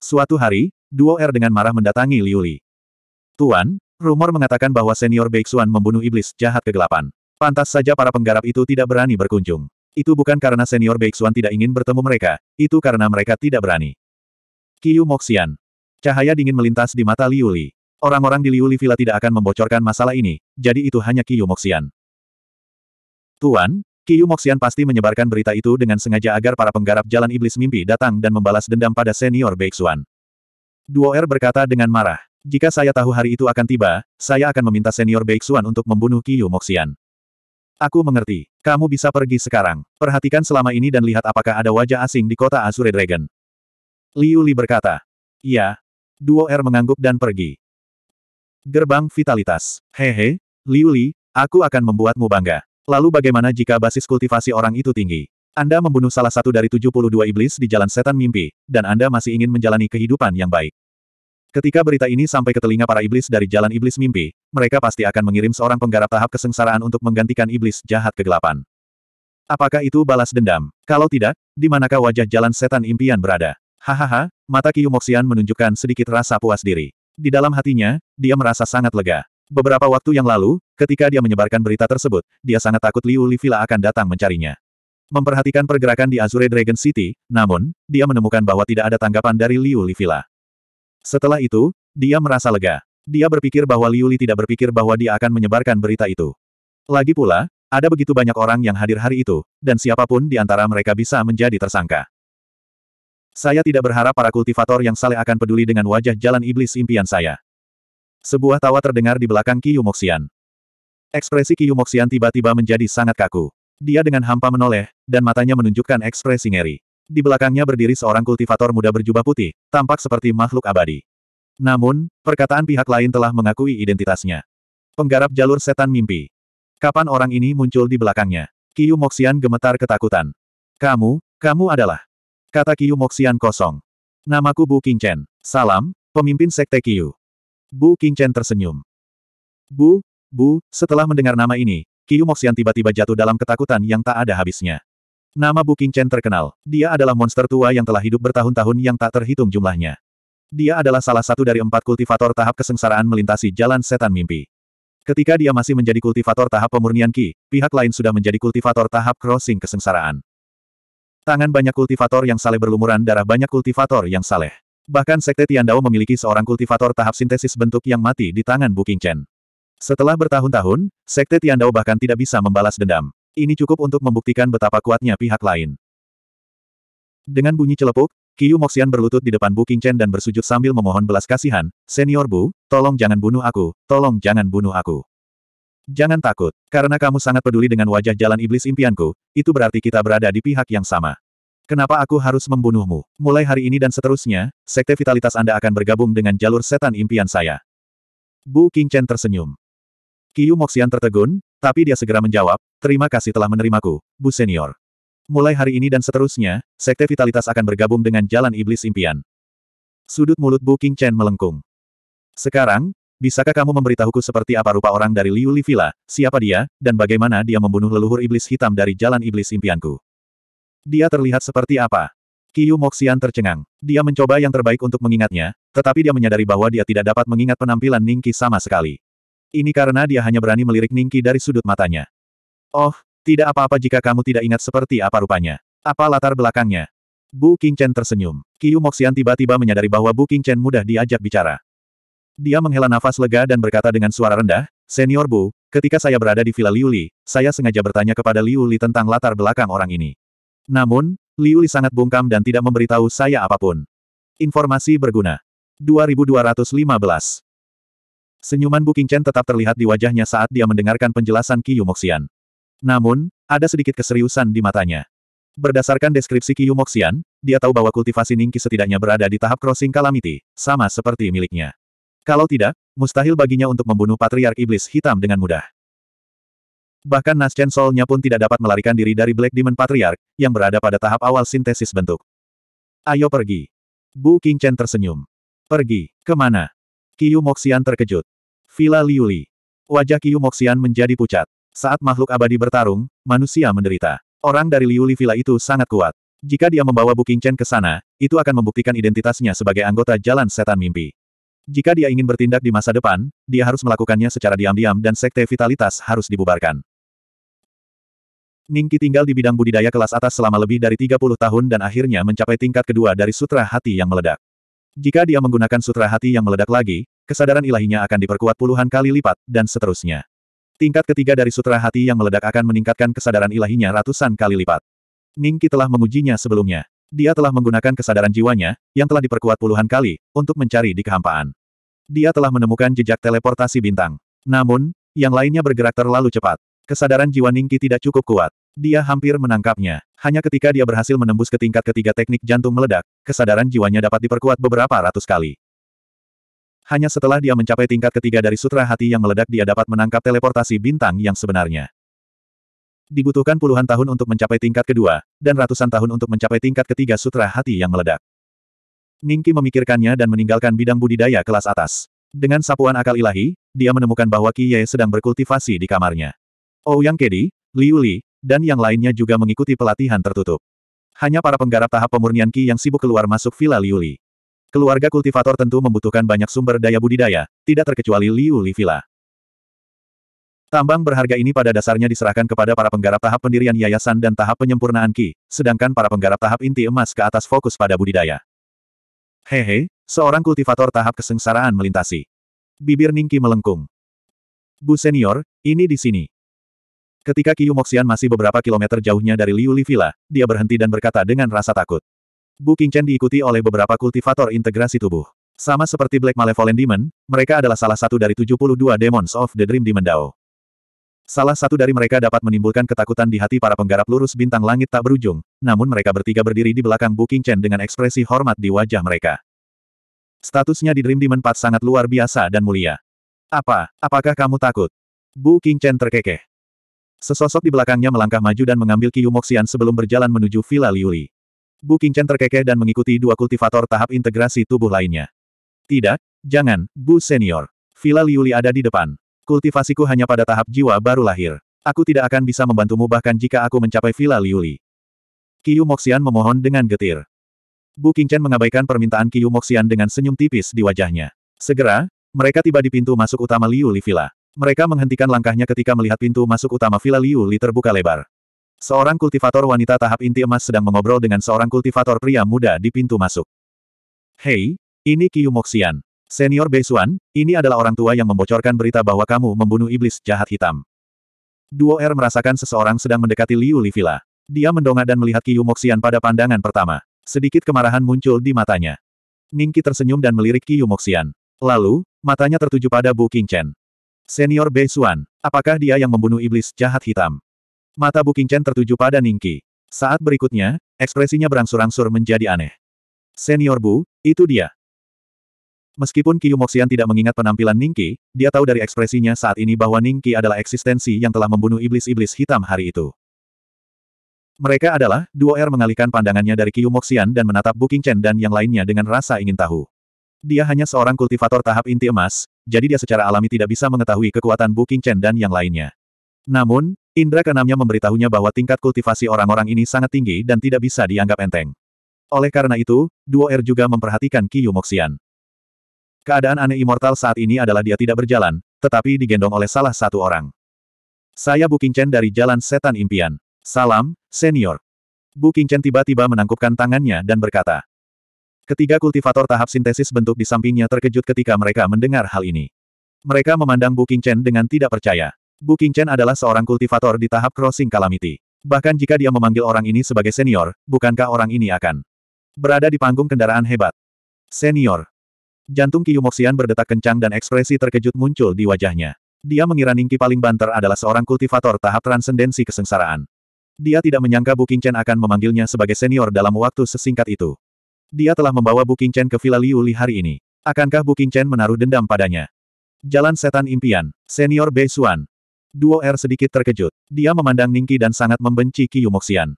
Suatu hari, Duo Er dengan marah mendatangi Liu Li. Tuan, rumor mengatakan bahwa senior Beixuan membunuh iblis jahat kegelapan. Pantas saja para penggarap itu tidak berani berkunjung. Itu bukan karena senior Beixuan tidak ingin bertemu mereka, itu karena mereka tidak berani. Kiyu Moxian. Cahaya dingin melintas di mata Liu Li. Orang-orang di Liu Li Villa tidak akan membocorkan masalah ini, jadi itu hanya Kiyu Moxian. Tuan, Kiyu Moxian pasti menyebarkan berita itu dengan sengaja agar para penggarap jalan iblis mimpi datang dan membalas dendam pada senior Beixuan. Duo R er berkata dengan marah, jika saya tahu hari itu akan tiba, saya akan meminta senior Beixuan untuk membunuh Kiyu Moxian. Aku mengerti. Kamu bisa pergi sekarang. Perhatikan selama ini dan lihat apakah ada wajah asing di kota Azure Dragon. Liu Li berkata. "Ya." Duo R er mengangguk dan pergi. Gerbang Vitalitas. Hehe, Liu Li, aku akan membuatmu bangga. Lalu bagaimana jika basis kultivasi orang itu tinggi? Anda membunuh salah satu dari 72 iblis di jalan setan mimpi, dan Anda masih ingin menjalani kehidupan yang baik. Ketika berita ini sampai ke telinga para iblis dari jalan iblis mimpi, mereka pasti akan mengirim seorang penggarap tahap kesengsaraan untuk menggantikan iblis jahat kegelapan. Apakah itu balas dendam? Kalau tidak, di manakah wajah jalan setan impian berada? Hahaha, mata Kiyu Moxian menunjukkan sedikit rasa puas diri. Di dalam hatinya, dia merasa sangat lega. Beberapa waktu yang lalu, ketika dia menyebarkan berita tersebut, dia sangat takut Liu Villa akan datang mencarinya. Memperhatikan pergerakan di Azure Dragon City, namun, dia menemukan bahwa tidak ada tanggapan dari Liu Villa. Setelah itu, dia merasa lega. Dia berpikir bahwa Liu Li tidak berpikir bahwa dia akan menyebarkan berita itu. Lagi pula, ada begitu banyak orang yang hadir hari itu, dan siapapun di antara mereka bisa menjadi tersangka. Saya tidak berharap para kultivator yang saleh akan peduli dengan wajah jalan iblis impian saya. Sebuah tawa terdengar di belakang Moxian. Ekspresi Moxian tiba-tiba menjadi sangat kaku. Dia dengan hampa menoleh, dan matanya menunjukkan ekspresi ngeri. Di belakangnya berdiri seorang kultivator muda berjubah putih, tampak seperti makhluk abadi. Namun, perkataan pihak lain telah mengakui identitasnya. Penggarap jalur setan mimpi. Kapan orang ini muncul di belakangnya? Kiyu Moxian gemetar ketakutan. Kamu, kamu adalah. Kata Kiyu Moxian kosong. Namaku Bu Kingchen. Salam, pemimpin Sekte Kiyu. Bu Chen tersenyum. Bu, Bu, setelah mendengar nama ini, Qiu Moxian tiba-tiba jatuh dalam ketakutan yang tak ada habisnya. Nama Bu Chen terkenal. Dia adalah monster tua yang telah hidup bertahun-tahun yang tak terhitung jumlahnya. Dia adalah salah satu dari empat kultivator tahap kesengsaraan melintasi jalan setan mimpi. Ketika dia masih menjadi kultivator tahap pemurnian Ki, pihak lain sudah menjadi kultivator tahap crossing kesengsaraan. Tangan banyak kultivator yang saleh berlumuran darah banyak kultivator yang saleh. Bahkan Sekte Tiandao memiliki seorang kultivator tahap sintesis bentuk yang mati di tangan Bu Chen. Setelah bertahun-tahun, Sekte Tiandao bahkan tidak bisa membalas dendam. Ini cukup untuk membuktikan betapa kuatnya pihak lain. Dengan bunyi celepuk, Kiyu Moxian berlutut di depan Bu Chen dan bersujud sambil memohon belas kasihan, Senior Bu, tolong jangan bunuh aku, tolong jangan bunuh aku. Jangan takut, karena kamu sangat peduli dengan wajah jalan iblis impianku, itu berarti kita berada di pihak yang sama. Kenapa aku harus membunuhmu? Mulai hari ini dan seterusnya, sekte vitalitas Anda akan bergabung dengan jalur setan impian saya. Bu King Chen tersenyum. Kiyu Moxian tertegun, tapi dia segera menjawab, terima kasih telah menerimaku, Bu Senior. Mulai hari ini dan seterusnya, sekte vitalitas akan bergabung dengan jalan iblis impian. Sudut mulut Bu King Chen melengkung. Sekarang, bisakah kamu memberitahuku seperti apa rupa orang dari Liu Li Villa, siapa dia, dan bagaimana dia membunuh leluhur iblis hitam dari jalan iblis impianku? Dia terlihat seperti apa? Kiyu Moxian tercengang. Dia mencoba yang terbaik untuk mengingatnya, tetapi dia menyadari bahwa dia tidak dapat mengingat penampilan Ningki sama sekali. Ini karena dia hanya berani melirik Ningki dari sudut matanya. Oh, tidak apa-apa jika kamu tidak ingat seperti apa rupanya. Apa latar belakangnya? Bu King Chen tersenyum. Kiyu Moxian tiba-tiba menyadari bahwa Bu King Chen mudah diajak bicara. Dia menghela nafas lega dan berkata dengan suara rendah, Senior Bu, ketika saya berada di Villa Liuli, saya sengaja bertanya kepada Liuli tentang latar belakang orang ini. Namun, Liu Li sangat bungkam dan tidak memberitahu saya apapun. Informasi berguna. 2215 Senyuman Bu Chen tetap terlihat di wajahnya saat dia mendengarkan penjelasan Qi Moxian. Namun, ada sedikit keseriusan di matanya. Berdasarkan deskripsi Qi Moxian, dia tahu bahwa kultivasi Ningqi setidaknya berada di tahap crossing calamity, sama seperti miliknya. Kalau tidak, mustahil baginya untuk membunuh Patriark Iblis Hitam dengan mudah. Bahkan Naschen Soul-nya pun tidak dapat melarikan diri dari Black Demon Patriarch, yang berada pada tahap awal sintesis bentuk. Ayo pergi. Bu Chen tersenyum. Pergi. Kemana? Kiyu Moxian terkejut. Villa Liuli. Wajah Kiyu Moxian menjadi pucat. Saat makhluk abadi bertarung, manusia menderita. Orang dari Liuli Villa itu sangat kuat. Jika dia membawa Bu Chen ke sana, itu akan membuktikan identitasnya sebagai anggota Jalan Setan Mimpi. Jika dia ingin bertindak di masa depan, dia harus melakukannya secara diam-diam dan sekte vitalitas harus dibubarkan. Ningki tinggal di bidang budidaya kelas atas selama lebih dari 30 tahun dan akhirnya mencapai tingkat kedua dari sutra hati yang meledak. Jika dia menggunakan sutra hati yang meledak lagi, kesadaran ilahinya akan diperkuat puluhan kali lipat, dan seterusnya. Tingkat ketiga dari sutra hati yang meledak akan meningkatkan kesadaran ilahinya ratusan kali lipat. Ningki telah mengujinya sebelumnya. Dia telah menggunakan kesadaran jiwanya, yang telah diperkuat puluhan kali, untuk mencari di kehampaan. Dia telah menemukan jejak teleportasi bintang. Namun, yang lainnya bergerak terlalu cepat. Kesadaran jiwa Ningki tidak cukup kuat. Dia hampir menangkapnya. Hanya ketika dia berhasil menembus ke tingkat ketiga teknik jantung meledak, kesadaran jiwanya dapat diperkuat beberapa ratus kali. Hanya setelah dia mencapai tingkat ketiga dari sutra hati yang meledak dia dapat menangkap teleportasi bintang yang sebenarnya. Dibutuhkan puluhan tahun untuk mencapai tingkat kedua, dan ratusan tahun untuk mencapai tingkat ketiga sutra hati yang meledak. Ningki memikirkannya dan meninggalkan bidang budidaya kelas atas. Dengan sapuan akal ilahi, dia menemukan bahwa Kiye sedang berkultivasi di kamarnya. Ouyang oh, Kedi, Liu Li, dan yang lainnya juga mengikuti pelatihan tertutup. Hanya para penggarap tahap pemurnian Ki yang sibuk keluar masuk Villa Liu Li. Keluarga kultivator tentu membutuhkan banyak sumber daya budidaya, tidak terkecuali Liu Li Villa. Tambang berharga ini pada dasarnya diserahkan kepada para penggarap tahap pendirian yayasan dan tahap penyempurnaan Ki, sedangkan para penggarap tahap inti emas ke atas fokus pada budidaya. Hehe, seorang kultivator tahap kesengsaraan melintasi. Bibir Ningki melengkung. Bu senior, ini di sini. Ketika Qiu Moxian masih beberapa kilometer jauhnya dari Liu Li Villa, dia berhenti dan berkata dengan rasa takut. Bu Qingchen diikuti oleh beberapa kultivator integrasi tubuh. Sama seperti Black Malevolent Demon, mereka adalah salah satu dari 72 Demons of the Dream Demon Dao. Salah satu dari mereka dapat menimbulkan ketakutan di hati para penggarap lurus bintang langit tak berujung, namun mereka bertiga berdiri di belakang Bu Qingchen dengan ekspresi hormat di wajah mereka. Statusnya di Dream Demon 4 sangat luar biasa dan mulia. Apa, apakah kamu takut? Bu Qingchen terkekeh. Sesosok di belakangnya melangkah maju dan mengambil Kiyu Moxian sebelum berjalan menuju Villa Liuli. Bu Qingchen terkekeh dan mengikuti dua kultivator tahap integrasi tubuh lainnya. Tidak, jangan, Bu Senior. Villa Liuli ada di depan. Kultivasiku hanya pada tahap jiwa baru lahir. Aku tidak akan bisa membantumu bahkan jika aku mencapai Villa Liuli. Kiyu Moxian memohon dengan getir. Bu Qingchen mengabaikan permintaan Kiyu Moxian dengan senyum tipis di wajahnya. Segera, mereka tiba di pintu masuk utama Liuli Villa. Mereka menghentikan langkahnya ketika melihat pintu masuk utama Villa Liu Li terbuka lebar. Seorang kultivator wanita tahap inti emas sedang mengobrol dengan seorang kultivator pria muda di pintu masuk. Hei, ini Kiyu Moxian. Senior Beisuan, ini adalah orang tua yang membocorkan berita bahwa kamu membunuh iblis jahat hitam. Duo Er merasakan seseorang sedang mendekati Liu Li Villa. Dia mendongak dan melihat Kiyu Moxian pada pandangan pertama. Sedikit kemarahan muncul di matanya. Ningki tersenyum dan melirik Kiyu Moxian. Lalu, matanya tertuju pada Bu King Chen. Senior Bei Xuan, apakah dia yang membunuh iblis jahat hitam? Mata Buking Chen tertuju pada Ningki. Saat berikutnya, ekspresinya berangsur-angsur menjadi aneh. Senior Bu, itu dia. Meskipun Qiu Moxian tidak mengingat penampilan Ningki, dia tahu dari ekspresinya saat ini bahwa Ningki adalah eksistensi yang telah membunuh iblis-iblis hitam hari itu. Mereka adalah, Duo Er mengalihkan pandangannya dari Qiu Moxian dan menatap Buking Chen dan yang lainnya dengan rasa ingin tahu. Dia hanya seorang kultivator tahap inti emas, jadi dia secara alami tidak bisa mengetahui kekuatan Bu King Chen dan yang lainnya. Namun, indra keenamnya memberitahunya bahwa tingkat kultivasi orang-orang ini sangat tinggi dan tidak bisa dianggap enteng. Oleh karena itu, Duo Er juga memperhatikan Qiyu Moxian. Keadaan aneh immortal saat ini adalah dia tidak berjalan, tetapi digendong oleh salah satu orang. Saya Bu King Chen dari Jalan Setan Impian. Salam, senior. Bu King Chen tiba-tiba menangkupkan tangannya dan berkata, Ketiga kultivator tahap sintesis bentuk di sampingnya terkejut ketika mereka mendengar hal ini. Mereka memandang Bu dengan tidak percaya. Bu adalah seorang kultivator di tahap crossing calamity. Bahkan jika dia memanggil orang ini sebagai senior, bukankah orang ini akan berada di panggung kendaraan hebat? Senior. Jantung Moxian berdetak kencang dan ekspresi terkejut muncul di wajahnya. Dia mengira Ningki paling banter adalah seorang kultivator tahap transendensi kesengsaraan. Dia tidak menyangka Bu akan memanggilnya sebagai senior dalam waktu sesingkat itu. Dia telah membawa Bu Chen ke Villa Liu Li hari ini. Akankah Bu Chen menaruh dendam padanya? Jalan Setan Impian, Senior Bei Xuan. Duo R sedikit terkejut. Dia memandang Ningki dan sangat membenci Qi Moxian.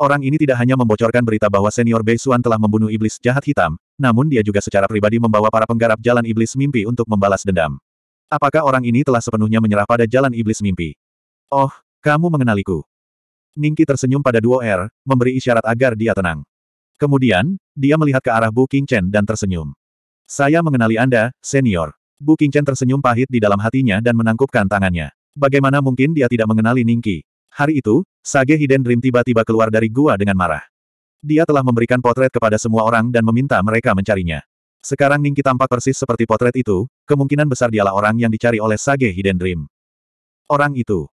Orang ini tidak hanya membocorkan berita bahwa Senior Bei Xuan telah membunuh iblis jahat hitam, namun dia juga secara pribadi membawa para penggarap jalan iblis mimpi untuk membalas dendam. Apakah orang ini telah sepenuhnya menyerah pada jalan iblis mimpi? Oh, kamu mengenaliku. Ningki tersenyum pada Duo R, memberi isyarat agar dia tenang. Kemudian, dia melihat ke arah Bu King Chen dan tersenyum. Saya mengenali Anda, senior. Bu King Chen tersenyum pahit di dalam hatinya dan menangkupkan tangannya. Bagaimana mungkin dia tidak mengenali Ningki? Hari itu, Sage Hidden Dream tiba-tiba keluar dari gua dengan marah. Dia telah memberikan potret kepada semua orang dan meminta mereka mencarinya. Sekarang Ningki tampak persis seperti potret itu, kemungkinan besar dialah orang yang dicari oleh Sage Hidden Dream. Orang itu,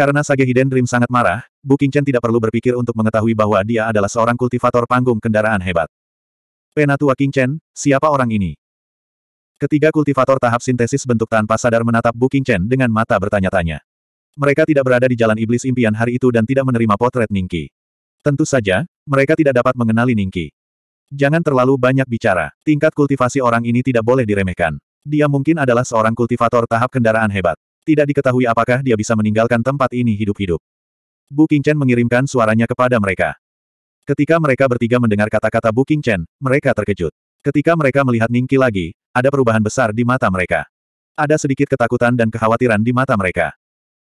karena Sage Hidden Dream sangat marah, Bu Kingchen tidak perlu berpikir untuk mengetahui bahwa dia adalah seorang kultivator panggung kendaraan hebat. Penatua King Chen, siapa orang ini? Ketiga kultivator tahap sintesis bentuk tanpa sadar menatap Bu Chen dengan mata bertanya-tanya. Mereka tidak berada di jalan iblis impian hari itu dan tidak menerima potret Ningki. Tentu saja, mereka tidak dapat mengenali Ningki. Jangan terlalu banyak bicara, tingkat kultivasi orang ini tidak boleh diremehkan. Dia mungkin adalah seorang kultivator tahap kendaraan hebat. Tidak diketahui apakah dia bisa meninggalkan tempat ini hidup-hidup. Bu Chen mengirimkan suaranya kepada mereka. Ketika mereka bertiga mendengar kata-kata Bu Chen, mereka terkejut. Ketika mereka melihat Ningki lagi, ada perubahan besar di mata mereka. Ada sedikit ketakutan dan kekhawatiran di mata mereka.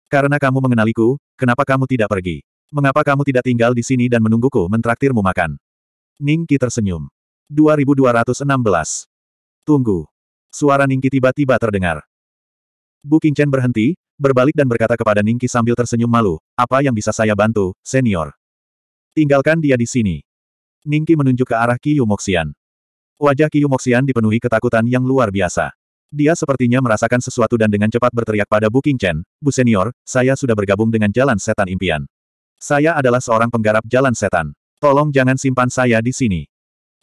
Karena kamu mengenaliku, kenapa kamu tidak pergi? Mengapa kamu tidak tinggal di sini dan menungguku mentraktirmu makan? Ningki tersenyum. 2216. Tunggu. Suara Ningki tiba-tiba terdengar. Bu Qingchen berhenti, berbalik dan berkata kepada Ningki sambil tersenyum malu, apa yang bisa saya bantu, senior? Tinggalkan dia di sini. Ningki menunjuk ke arah Qiyu Moxian. Wajah Qiyu Moxian dipenuhi ketakutan yang luar biasa. Dia sepertinya merasakan sesuatu dan dengan cepat berteriak pada Bu Qingchen, Bu Senior, saya sudah bergabung dengan Jalan Setan Impian. Saya adalah seorang penggarap Jalan Setan. Tolong jangan simpan saya di sini.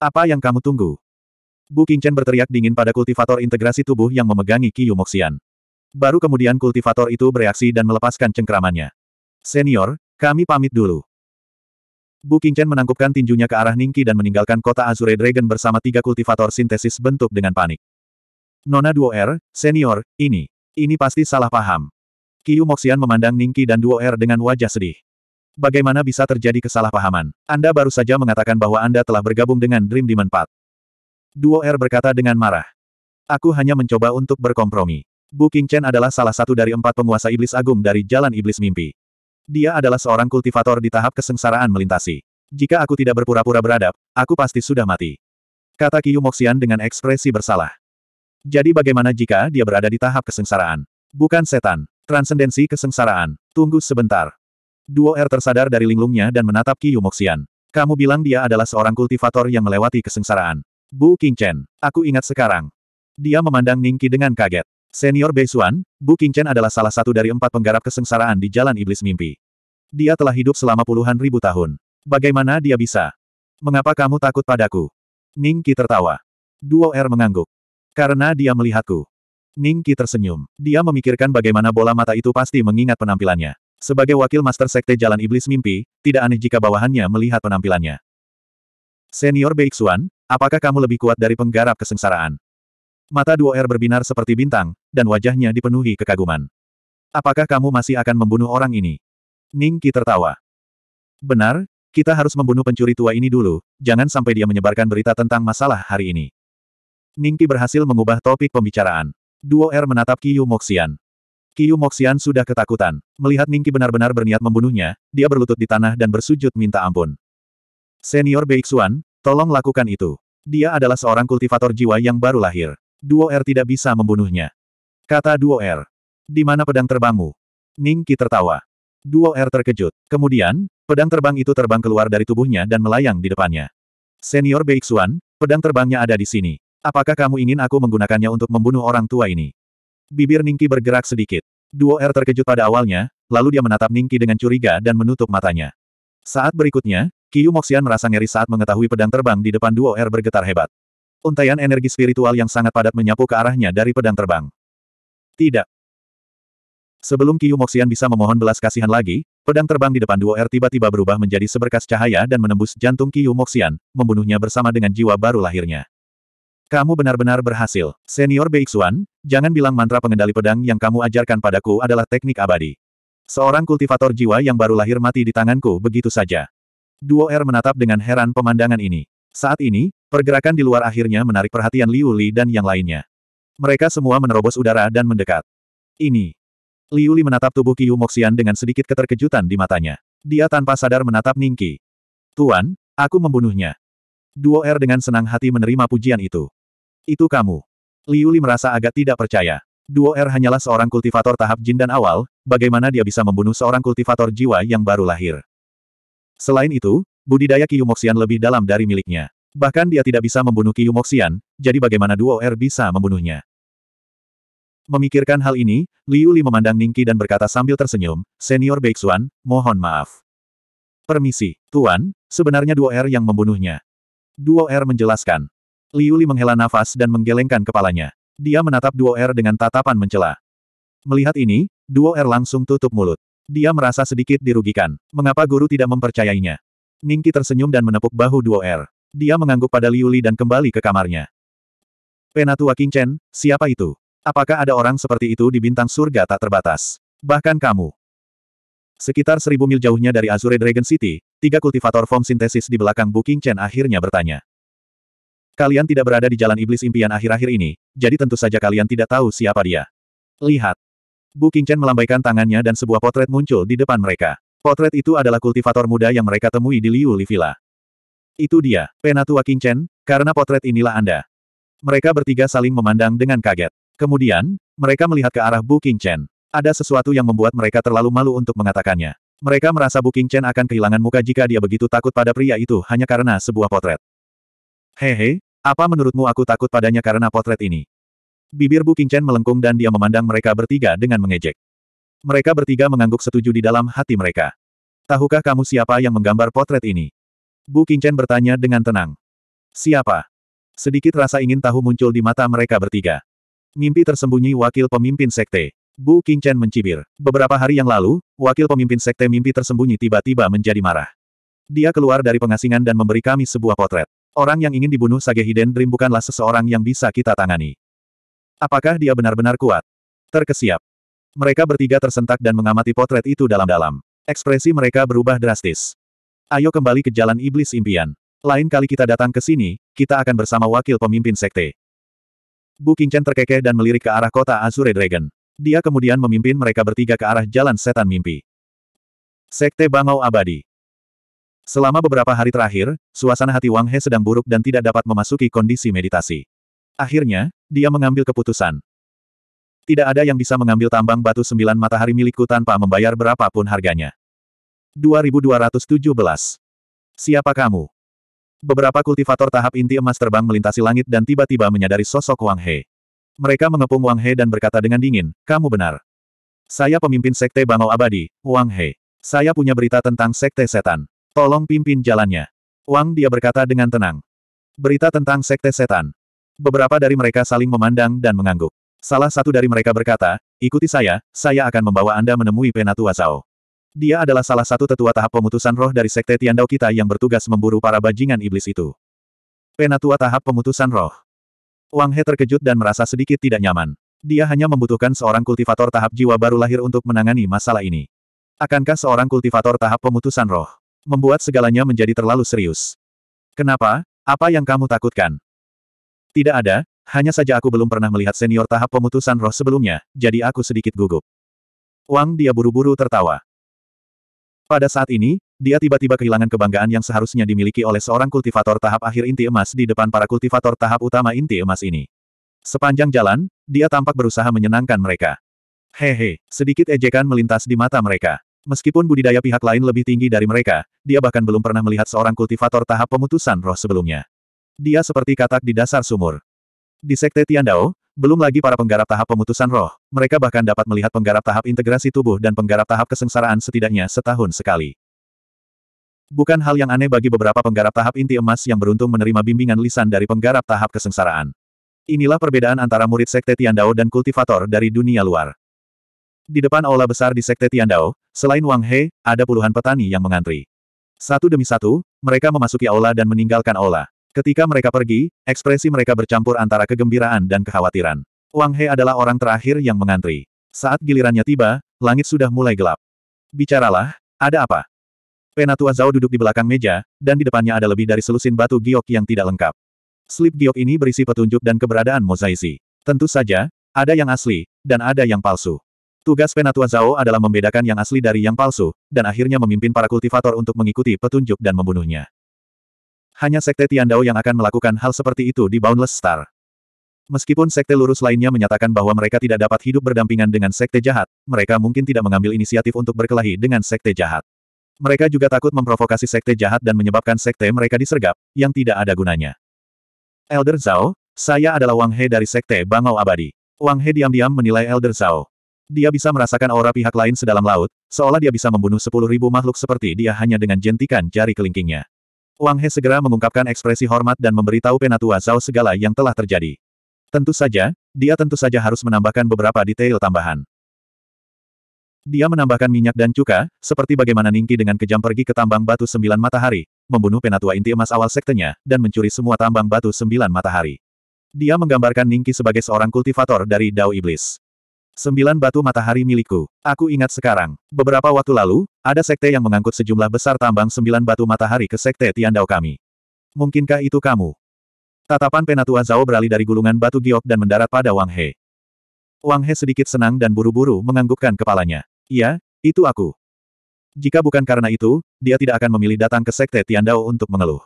Apa yang kamu tunggu? Bu Qingchen berteriak dingin pada kultivator integrasi tubuh yang memegangi Qiyu Moxian. Baru kemudian kultivator itu bereaksi dan melepaskan cengkramannya. Senior, kami pamit dulu. Bu Qingchen menangkupkan tinjunya ke arah Ningki dan meninggalkan kota Azure Dragon bersama tiga kultivator sintesis bentuk dengan panik. Nona Duo R, senior, ini. Ini pasti salah paham. Kiyu Moxian memandang Ningki dan Duo R dengan wajah sedih. Bagaimana bisa terjadi kesalahpahaman? Anda baru saja mengatakan bahwa Anda telah bergabung dengan Dream Demon 4. Duo R berkata dengan marah. Aku hanya mencoba untuk berkompromi. Bu King Chen adalah salah satu dari empat penguasa iblis agung dari Jalan Iblis Mimpi. Dia adalah seorang kultivator di tahap kesengsaraan melintasi. Jika aku tidak berpura-pura beradab, aku pasti sudah mati. Kata Kiyu Moxian dengan ekspresi bersalah. Jadi bagaimana jika dia berada di tahap kesengsaraan? Bukan setan. Transendensi kesengsaraan. Tunggu sebentar. Duo R tersadar dari linglungnya dan menatap Kiyu Moxian. Kamu bilang dia adalah seorang kultivator yang melewati kesengsaraan. Bu King Chen, aku ingat sekarang. Dia memandang Ningki dengan kaget. Senior Bei Xuan, Bu Qingchen adalah salah satu dari empat penggarap kesengsaraan di Jalan Iblis Mimpi. Dia telah hidup selama puluhan ribu tahun. Bagaimana dia bisa? Mengapa kamu takut padaku? Ning Qi tertawa. Duo Er mengangguk. Karena dia melihatku. Ning Qi tersenyum. Dia memikirkan bagaimana bola mata itu pasti mengingat penampilannya. Sebagai wakil Master Sekte Jalan Iblis Mimpi, tidak aneh jika bawahannya melihat penampilannya. Senior Bei Xuan, apakah kamu lebih kuat dari penggarap kesengsaraan? Mata duo R berbinar seperti bintang, dan wajahnya dipenuhi kekaguman. Apakah kamu masih akan membunuh orang ini? Ning Qi tertawa. Benar, kita harus membunuh pencuri tua ini dulu, jangan sampai dia menyebarkan berita tentang masalah hari ini. Ning Qi berhasil mengubah topik pembicaraan. Duo R menatap Qiyu Moxian. Qiyu Moxian sudah ketakutan. Melihat Ning Qi benar-benar berniat membunuhnya, dia berlutut di tanah dan bersujud minta ampun. Senior Beixuan, tolong lakukan itu. Dia adalah seorang kultivator jiwa yang baru lahir. Duo R tidak bisa membunuhnya. Kata Duo R. Di mana pedang terbangmu? Ning Qi tertawa. Duo R terkejut. Kemudian, pedang terbang itu terbang keluar dari tubuhnya dan melayang di depannya. Senior Beixuan, pedang terbangnya ada di sini. Apakah kamu ingin aku menggunakannya untuk membunuh orang tua ini? Bibir Ningki bergerak sedikit. Duo R terkejut pada awalnya, lalu dia menatap Ningki dengan curiga dan menutup matanya. Saat berikutnya, Kiyu Moxian merasa ngeri saat mengetahui pedang terbang di depan Duo R bergetar hebat. Untaian energi spiritual yang sangat padat menyapu ke arahnya dari pedang terbang. Tidak. Sebelum Kiyu Moxian bisa memohon belas kasihan lagi, pedang terbang di depan Duo R tiba-tiba berubah menjadi seberkas cahaya dan menembus jantung Kiyu Moxian, membunuhnya bersama dengan jiwa baru lahirnya. Kamu benar-benar berhasil. Senior Beixuan, jangan bilang mantra pengendali pedang yang kamu ajarkan padaku adalah teknik abadi. Seorang kultivator jiwa yang baru lahir mati di tanganku begitu saja. Duo R menatap dengan heran pemandangan ini. Saat ini, Pergerakan di luar akhirnya menarik perhatian Liu Li dan yang lainnya. Mereka semua menerobos udara dan mendekat. Ini. Liu Li menatap tubuh Kiyu Moxian dengan sedikit keterkejutan di matanya. Dia tanpa sadar menatap Ningki. Tuan, aku membunuhnya. Duo Er dengan senang hati menerima pujian itu. Itu kamu. Liu Li merasa agak tidak percaya. Duo Er hanyalah seorang kultivator tahap jin dan awal, bagaimana dia bisa membunuh seorang kultivator jiwa yang baru lahir. Selain itu, budidaya Kiyu Moxian lebih dalam dari miliknya. Bahkan dia tidak bisa membunuh Qiyu Moxian, jadi bagaimana Duo Er bisa membunuhnya? Memikirkan hal ini, Liu Li memandang Ningki dan berkata sambil tersenyum, Senior Beixuan, mohon maaf. Permisi, Tuan, sebenarnya Duo Er yang membunuhnya. Duo Er menjelaskan. Liu Li menghela nafas dan menggelengkan kepalanya. Dia menatap Duo Er dengan tatapan mencela. Melihat ini, Duo Er langsung tutup mulut. Dia merasa sedikit dirugikan. Mengapa guru tidak mempercayainya? Ningki tersenyum dan menepuk bahu Duo Er. Dia mengangguk pada Liu Li dan kembali ke kamarnya. Penatua Chen, siapa itu? Apakah ada orang seperti itu di bintang surga tak terbatas? Bahkan kamu. Sekitar seribu mil jauhnya dari Azure Dragon City, tiga kultivator form sintesis di belakang Bu Chen akhirnya bertanya. Kalian tidak berada di jalan iblis impian akhir-akhir ini, jadi tentu saja kalian tidak tahu siapa dia. Lihat. Bu Chen melambaikan tangannya dan sebuah potret muncul di depan mereka. Potret itu adalah kultivator muda yang mereka temui di Liu Li Villa. Itu dia, Penatua Chen, karena potret inilah Anda. Mereka bertiga saling memandang dengan kaget. Kemudian, mereka melihat ke arah Bu King Chen. Ada sesuatu yang membuat mereka terlalu malu untuk mengatakannya. Mereka merasa Bu King Chen akan kehilangan muka jika dia begitu takut pada pria itu hanya karena sebuah potret. Hehe, apa menurutmu aku takut padanya karena potret ini? Bibir Bu King Chen melengkung dan dia memandang mereka bertiga dengan mengejek. Mereka bertiga mengangguk setuju di dalam hati mereka. Tahukah kamu siapa yang menggambar potret ini? Bu Qingchen bertanya dengan tenang. Siapa? Sedikit rasa ingin tahu muncul di mata mereka bertiga. Mimpi tersembunyi wakil pemimpin sekte. Bu Qingchen mencibir. Beberapa hari yang lalu, wakil pemimpin sekte mimpi tersembunyi tiba-tiba menjadi marah. Dia keluar dari pengasingan dan memberi kami sebuah potret. Orang yang ingin dibunuh Sage Hidden Dream bukanlah seseorang yang bisa kita tangani. Apakah dia benar-benar kuat? Terkesiap. Mereka bertiga tersentak dan mengamati potret itu dalam-dalam. Ekspresi mereka berubah drastis. Ayo kembali ke jalan iblis impian. Lain kali kita datang ke sini, kita akan bersama wakil pemimpin sekte. Bu Kingchen terkekeh dan melirik ke arah kota Azure Dragon. Dia kemudian memimpin mereka bertiga ke arah jalan setan mimpi. Sekte Bangau Abadi Selama beberapa hari terakhir, suasana hati Wang He sedang buruk dan tidak dapat memasuki kondisi meditasi. Akhirnya, dia mengambil keputusan. Tidak ada yang bisa mengambil tambang batu sembilan matahari milikku tanpa membayar berapapun harganya. 2217. Siapa kamu? Beberapa kultivator tahap inti emas terbang melintasi langit dan tiba-tiba menyadari sosok Wang He. Mereka mengepung Wang He dan berkata dengan dingin, kamu benar. Saya pemimpin sekte Bangau Abadi, Wang He. Saya punya berita tentang sekte setan. Tolong pimpin jalannya. Wang dia berkata dengan tenang. Berita tentang sekte setan. Beberapa dari mereka saling memandang dan mengangguk. Salah satu dari mereka berkata, ikuti saya, saya akan membawa Anda menemui Penatua Zhao. Dia adalah salah satu tetua tahap pemutusan roh dari Sekte Tiandao kita yang bertugas memburu para bajingan iblis itu. Penatua tahap pemutusan roh. Wang He terkejut dan merasa sedikit tidak nyaman. Dia hanya membutuhkan seorang kultivator tahap jiwa baru lahir untuk menangani masalah ini. Akankah seorang kultivator tahap pemutusan roh membuat segalanya menjadi terlalu serius? Kenapa? Apa yang kamu takutkan? Tidak ada, hanya saja aku belum pernah melihat senior tahap pemutusan roh sebelumnya, jadi aku sedikit gugup. Wang dia buru-buru tertawa. Pada saat ini, dia tiba-tiba kehilangan kebanggaan yang seharusnya dimiliki oleh seorang kultivator tahap akhir inti emas di depan para kultivator tahap utama inti emas ini. Sepanjang jalan, dia tampak berusaha menyenangkan mereka. Hehe, sedikit ejekan melintas di mata mereka. Meskipun budidaya pihak lain lebih tinggi dari mereka, dia bahkan belum pernah melihat seorang kultivator tahap pemutusan roh sebelumnya. Dia seperti katak di dasar sumur. Di Sekte Tiandao, belum lagi para penggarap tahap pemutusan roh, mereka bahkan dapat melihat penggarap tahap integrasi tubuh dan penggarap tahap kesengsaraan setidaknya setahun sekali. Bukan hal yang aneh bagi beberapa penggarap tahap inti emas yang beruntung menerima bimbingan lisan dari penggarap tahap kesengsaraan. Inilah perbedaan antara murid Sekte Tiandao dan kultivator dari dunia luar. Di depan aula besar di Sekte Tiandao, selain Wang He, ada puluhan petani yang mengantri. Satu demi satu, mereka memasuki aula dan meninggalkan aula. Ketika mereka pergi, ekspresi mereka bercampur antara kegembiraan dan kekhawatiran. Wang He adalah orang terakhir yang mengantri. Saat gilirannya tiba, langit sudah mulai gelap. Bicaralah, ada apa? Penatua Zhao duduk di belakang meja, dan di depannya ada lebih dari selusin batu giok yang tidak lengkap. Slip giok ini berisi petunjuk dan keberadaan mozaisi. Tentu saja, ada yang asli, dan ada yang palsu. Tugas Penatua Zhao adalah membedakan yang asli dari yang palsu, dan akhirnya memimpin para kultivator untuk mengikuti petunjuk dan membunuhnya. Hanya Sekte Tian Dao yang akan melakukan hal seperti itu di Boundless Star. Meskipun Sekte Lurus lainnya menyatakan bahwa mereka tidak dapat hidup berdampingan dengan Sekte Jahat, mereka mungkin tidak mengambil inisiatif untuk berkelahi dengan Sekte Jahat. Mereka juga takut memprovokasi Sekte Jahat dan menyebabkan Sekte mereka disergap, yang tidak ada gunanya. Elder Zhao, saya adalah Wang He dari Sekte Bangau Abadi. Wang He diam-diam menilai Elder Zhao. Dia bisa merasakan aura pihak lain sedalam laut, seolah dia bisa membunuh sepuluh ribu makhluk seperti dia hanya dengan jentikan jari kelingkingnya. Wang He segera mengungkapkan ekspresi hormat dan memberitahu Penatua Zhao segala yang telah terjadi. Tentu saja, dia tentu saja harus menambahkan beberapa detail tambahan. Dia menambahkan minyak dan cuka, seperti bagaimana Ningki dengan kejam pergi ke tambang batu sembilan matahari, membunuh penatua inti emas awal sektenya, dan mencuri semua tambang batu sembilan matahari. Dia menggambarkan Ningki sebagai seorang kultivator dari Dao Iblis. Sembilan batu matahari milikku. Aku ingat sekarang. Beberapa waktu lalu, ada sekte yang mengangkut sejumlah besar tambang sembilan batu matahari ke sekte Tiandao kami. Mungkinkah itu kamu? Tatapan Penatua Zhao beralih dari gulungan batu giok dan mendarat pada Wang He. Wang He sedikit senang dan buru-buru menganggukkan kepalanya. Iya, itu aku. Jika bukan karena itu, dia tidak akan memilih datang ke sekte Tiandao untuk mengeluh.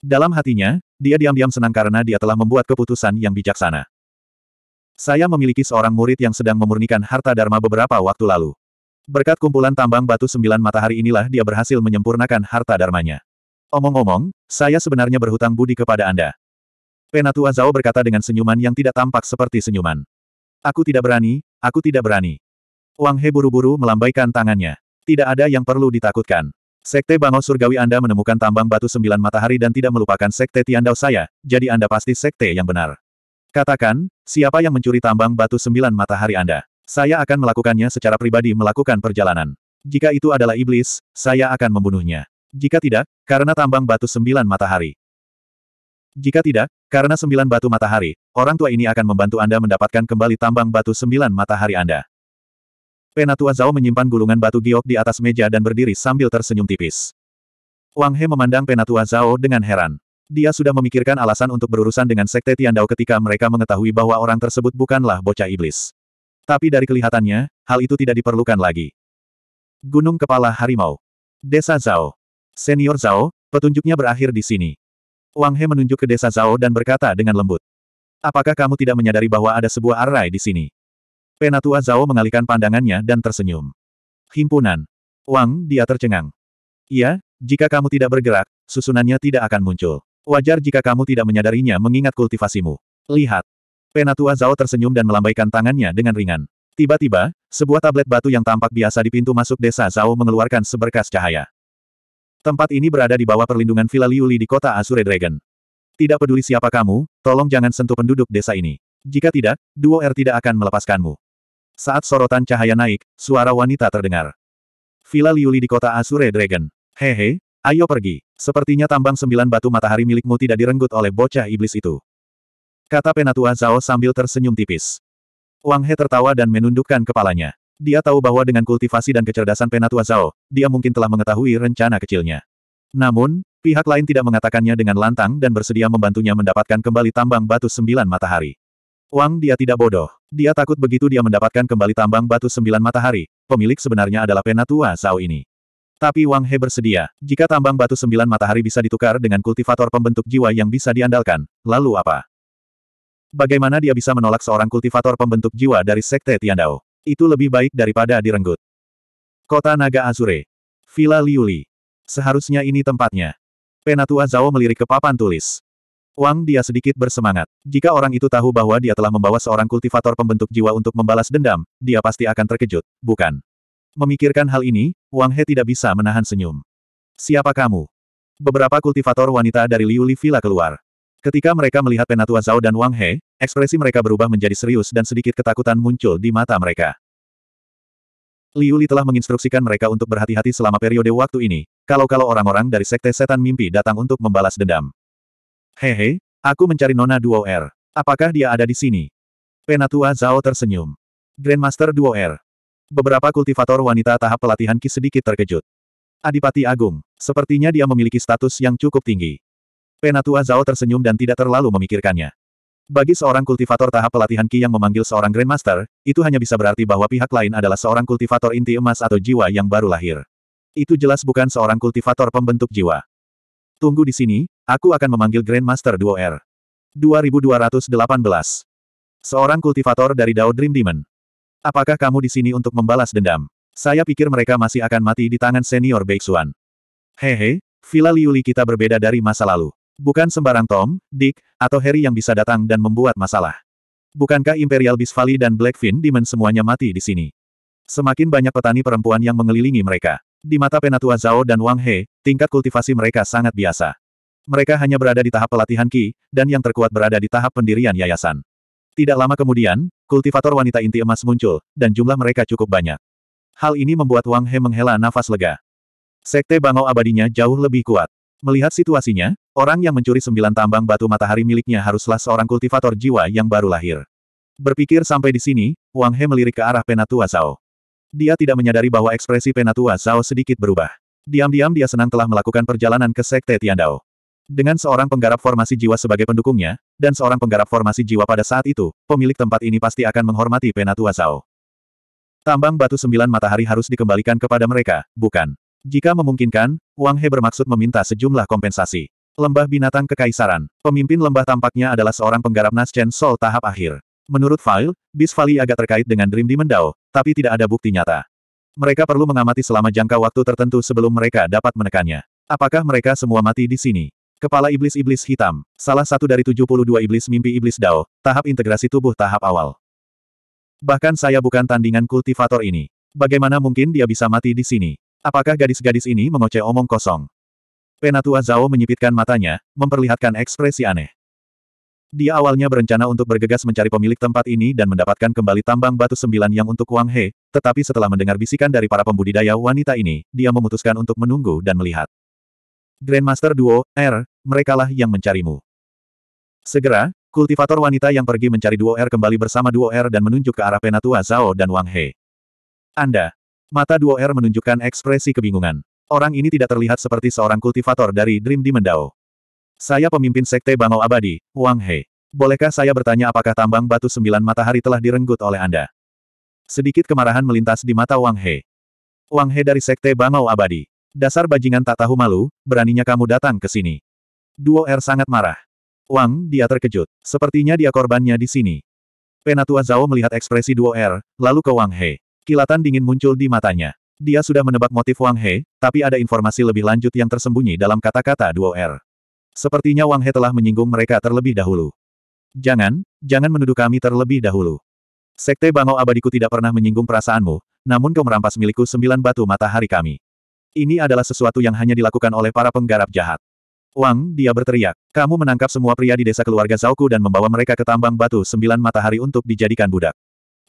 Dalam hatinya, dia diam-diam senang karena dia telah membuat keputusan yang bijaksana. Saya memiliki seorang murid yang sedang memurnikan harta dharma beberapa waktu lalu. Berkat kumpulan tambang batu sembilan matahari inilah dia berhasil menyempurnakan harta dharmanya. Omong-omong, saya sebenarnya berhutang budi kepada Anda. Penatua Zhao berkata dengan senyuman yang tidak tampak seperti senyuman. Aku tidak berani, aku tidak berani. Wang He buru-buru melambaikan tangannya. Tidak ada yang perlu ditakutkan. Sekte Bangau Surgawi Anda menemukan tambang batu sembilan matahari dan tidak melupakan sekte Tiandao saya, jadi Anda pasti sekte yang benar. Katakan, siapa yang mencuri tambang batu sembilan matahari Anda? Saya akan melakukannya secara pribadi melakukan perjalanan. Jika itu adalah iblis, saya akan membunuhnya. Jika tidak, karena tambang batu sembilan matahari. Jika tidak, karena sembilan batu matahari, orang tua ini akan membantu Anda mendapatkan kembali tambang batu sembilan matahari Anda. Penatua Zhao menyimpan gulungan batu giok di atas meja dan berdiri sambil tersenyum tipis. Wang He memandang Penatua Zhao dengan heran. Dia sudah memikirkan alasan untuk berurusan dengan Sekte Tian Dao ketika mereka mengetahui bahwa orang tersebut bukanlah bocah iblis. Tapi dari kelihatannya, hal itu tidak diperlukan lagi. Gunung Kepala Harimau. Desa Zhao. Senior Zhao, petunjuknya berakhir di sini. Wang He menunjuk ke desa Zhao dan berkata dengan lembut. Apakah kamu tidak menyadari bahwa ada sebuah arai di sini? Penatua Zhao mengalihkan pandangannya dan tersenyum. Himpunan. Wang, dia tercengang. Iya, jika kamu tidak bergerak, susunannya tidak akan muncul. Wajar jika kamu tidak menyadarinya mengingat kultivasimu. Lihat. Penatua Zhao tersenyum dan melambaikan tangannya dengan ringan. Tiba-tiba, sebuah tablet batu yang tampak biasa di pintu masuk desa Zhao mengeluarkan seberkas cahaya. Tempat ini berada di bawah perlindungan Villa Liuli di kota Azure Dragon. Tidak peduli siapa kamu, tolong jangan sentuh penduduk desa ini. Jika tidak, Duo R tidak akan melepaskanmu. Saat sorotan cahaya naik, suara wanita terdengar. Villa Liuli di kota Azure Dragon. Hehe, ayo pergi. Sepertinya tambang sembilan batu matahari milikmu tidak direnggut oleh bocah iblis itu. Kata penatua Zhao sambil tersenyum tipis. Wang He tertawa dan menundukkan kepalanya. Dia tahu bahwa dengan kultivasi dan kecerdasan penatua Zhao, dia mungkin telah mengetahui rencana kecilnya. Namun, pihak lain tidak mengatakannya dengan lantang dan bersedia membantunya mendapatkan kembali tambang batu sembilan matahari. Wang dia tidak bodoh. Dia takut begitu dia mendapatkan kembali tambang batu sembilan matahari, pemilik sebenarnya adalah penatua Zhao ini. Tapi Wang He bersedia, jika tambang batu sembilan matahari bisa ditukar dengan kultivator pembentuk jiwa yang bisa diandalkan, lalu apa? Bagaimana dia bisa menolak seorang kultivator pembentuk jiwa dari Sekte Tiandao? Itu lebih baik daripada direnggut. Kota Naga Azure. Villa Liuli. Seharusnya ini tempatnya. Penatua Zhao melirik ke papan tulis. Wang dia sedikit bersemangat. Jika orang itu tahu bahwa dia telah membawa seorang kultivator pembentuk jiwa untuk membalas dendam, dia pasti akan terkejut, bukan? Memikirkan hal ini, Wang He tidak bisa menahan senyum. Siapa kamu? Beberapa kultivator wanita dari Liu Li Villa keluar. Ketika mereka melihat Penatua Zhao dan Wang He, ekspresi mereka berubah menjadi serius dan sedikit ketakutan muncul di mata mereka. Liu Li telah menginstruksikan mereka untuk berhati-hati selama periode waktu ini, kalau-kalau orang-orang dari Sekte Setan Mimpi datang untuk membalas dendam. Hehe, aku mencari Nona Duo R. Er. Apakah dia ada di sini? Penatua Zhao tersenyum. Grandmaster Duo R, er. Beberapa kultivator wanita tahap pelatihan Ki sedikit terkejut. Adipati Agung, sepertinya dia memiliki status yang cukup tinggi. Penatua Zhao tersenyum dan tidak terlalu memikirkannya. Bagi seorang kultivator tahap pelatihan Ki yang memanggil seorang Grandmaster, itu hanya bisa berarti bahwa pihak lain adalah seorang kultivator inti emas atau jiwa yang baru lahir. Itu jelas bukan seorang kultivator pembentuk jiwa. Tunggu di sini, aku akan memanggil Grandmaster Duo R. 2218. Seorang kultivator dari Dao Dream Demon. Apakah kamu di sini untuk membalas dendam? Saya pikir mereka masih akan mati di tangan senior Beixuan. Hehe, Villa Liuli kita berbeda dari masa lalu. Bukan sembarang Tom, Dick, atau Harry yang bisa datang dan membuat masalah. Bukankah Imperial Beast dan Blackfin Demon semuanya mati di sini? Semakin banyak petani perempuan yang mengelilingi mereka. Di mata Penatua Zhao dan Wang He, tingkat kultivasi mereka sangat biasa. Mereka hanya berada di tahap pelatihan Ki, dan yang terkuat berada di tahap pendirian yayasan. Tidak lama kemudian, kultivator wanita inti emas muncul, dan jumlah mereka cukup banyak. Hal ini membuat Wang He menghela nafas lega. Sekte Bangau abadinya jauh lebih kuat. Melihat situasinya, orang yang mencuri sembilan tambang batu matahari miliknya haruslah seorang kultivator jiwa yang baru lahir. Berpikir sampai di sini, Wang He melirik ke arah Penatua Zhao. Dia tidak menyadari bahwa ekspresi Penatua Zhao sedikit berubah. Diam-diam dia senang telah melakukan perjalanan ke Sekte Tiandao. Dengan seorang penggarap formasi jiwa sebagai pendukungnya, dan seorang penggarap formasi jiwa pada saat itu, pemilik tempat ini pasti akan menghormati Penatua Zhao. Tambang batu sembilan matahari harus dikembalikan kepada mereka, bukan? Jika memungkinkan, Wang He bermaksud meminta sejumlah kompensasi. Lembah Binatang Kekaisaran, pemimpin lembah tampaknya adalah seorang penggarap Naschen Sol tahap akhir. Menurut file, Bis agak terkait dengan Dream Dao, tapi tidak ada bukti nyata. Mereka perlu mengamati selama jangka waktu tertentu sebelum mereka dapat menekannya. Apakah mereka semua mati di sini? Kepala Iblis-Iblis Hitam, salah satu dari 72 Iblis Mimpi Iblis Dao, tahap integrasi tubuh tahap awal. Bahkan saya bukan tandingan kultivator ini. Bagaimana mungkin dia bisa mati di sini? Apakah gadis-gadis ini mengoceh omong kosong? Penatua Zhao menyipitkan matanya, memperlihatkan ekspresi aneh. Dia awalnya berencana untuk bergegas mencari pemilik tempat ini dan mendapatkan kembali tambang batu sembilan yang untuk Wang He, tetapi setelah mendengar bisikan dari para pembudidaya wanita ini, dia memutuskan untuk menunggu dan melihat. Grandmaster Duo, R, merekalah yang mencarimu. Segera, kultivator wanita yang pergi mencari Duo Er kembali bersama Duo Er dan menunjuk ke arah Penatua Zhao dan Wang He. Anda. Mata Duo Er menunjukkan ekspresi kebingungan. Orang ini tidak terlihat seperti seorang kultivator dari Dream Demon Dao. Saya pemimpin Sekte Bangau Abadi, Wang He. Bolehkah saya bertanya apakah tambang batu sembilan matahari telah direnggut oleh Anda? Sedikit kemarahan melintas di mata Wang He. Wang He dari Sekte Bangau Abadi. Dasar bajingan tak tahu malu, beraninya kamu datang ke sini. Duo Er sangat marah. Wang, dia terkejut. Sepertinya dia korbannya di sini. Penatua Zhao melihat ekspresi Duo Er, lalu ke Wang He. Kilatan dingin muncul di matanya. Dia sudah menebak motif Wang He, tapi ada informasi lebih lanjut yang tersembunyi dalam kata-kata Duo Er. Sepertinya Wang He telah menyinggung mereka terlebih dahulu. Jangan, jangan menuduh kami terlebih dahulu. Sekte Bangau Abadiku tidak pernah menyinggung perasaanmu, namun kau merampas milikku sembilan batu matahari kami. Ini adalah sesuatu yang hanya dilakukan oleh para penggarap jahat. Wang, dia berteriak. Kamu menangkap semua pria di desa keluarga Zauku dan membawa mereka ke tambang batu sembilan matahari untuk dijadikan budak.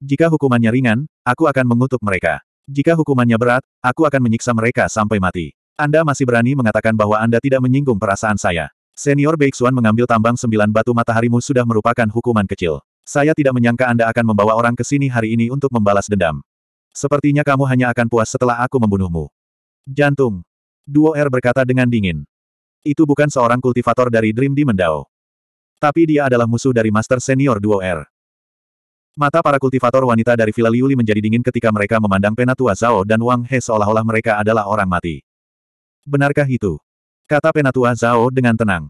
Jika hukumannya ringan, aku akan mengutuk mereka. Jika hukumannya berat, aku akan menyiksa mereka sampai mati. Anda masih berani mengatakan bahwa Anda tidak menyinggung perasaan saya. Senior Beixuan mengambil tambang sembilan batu mataharimu sudah merupakan hukuman kecil. Saya tidak menyangka Anda akan membawa orang ke sini hari ini untuk membalas dendam. Sepertinya kamu hanya akan puas setelah aku membunuhmu. Jantung. Duo R er berkata dengan dingin. Itu bukan seorang kultivator dari Dream di Mendao. Tapi dia adalah musuh dari Master Senior Duo R. Mata para kultivator wanita dari Villa Liuli menjadi dingin ketika mereka memandang Penatua Zhao dan Wang He seolah-olah mereka adalah orang mati. Benarkah itu? Kata Penatua Zhao dengan tenang.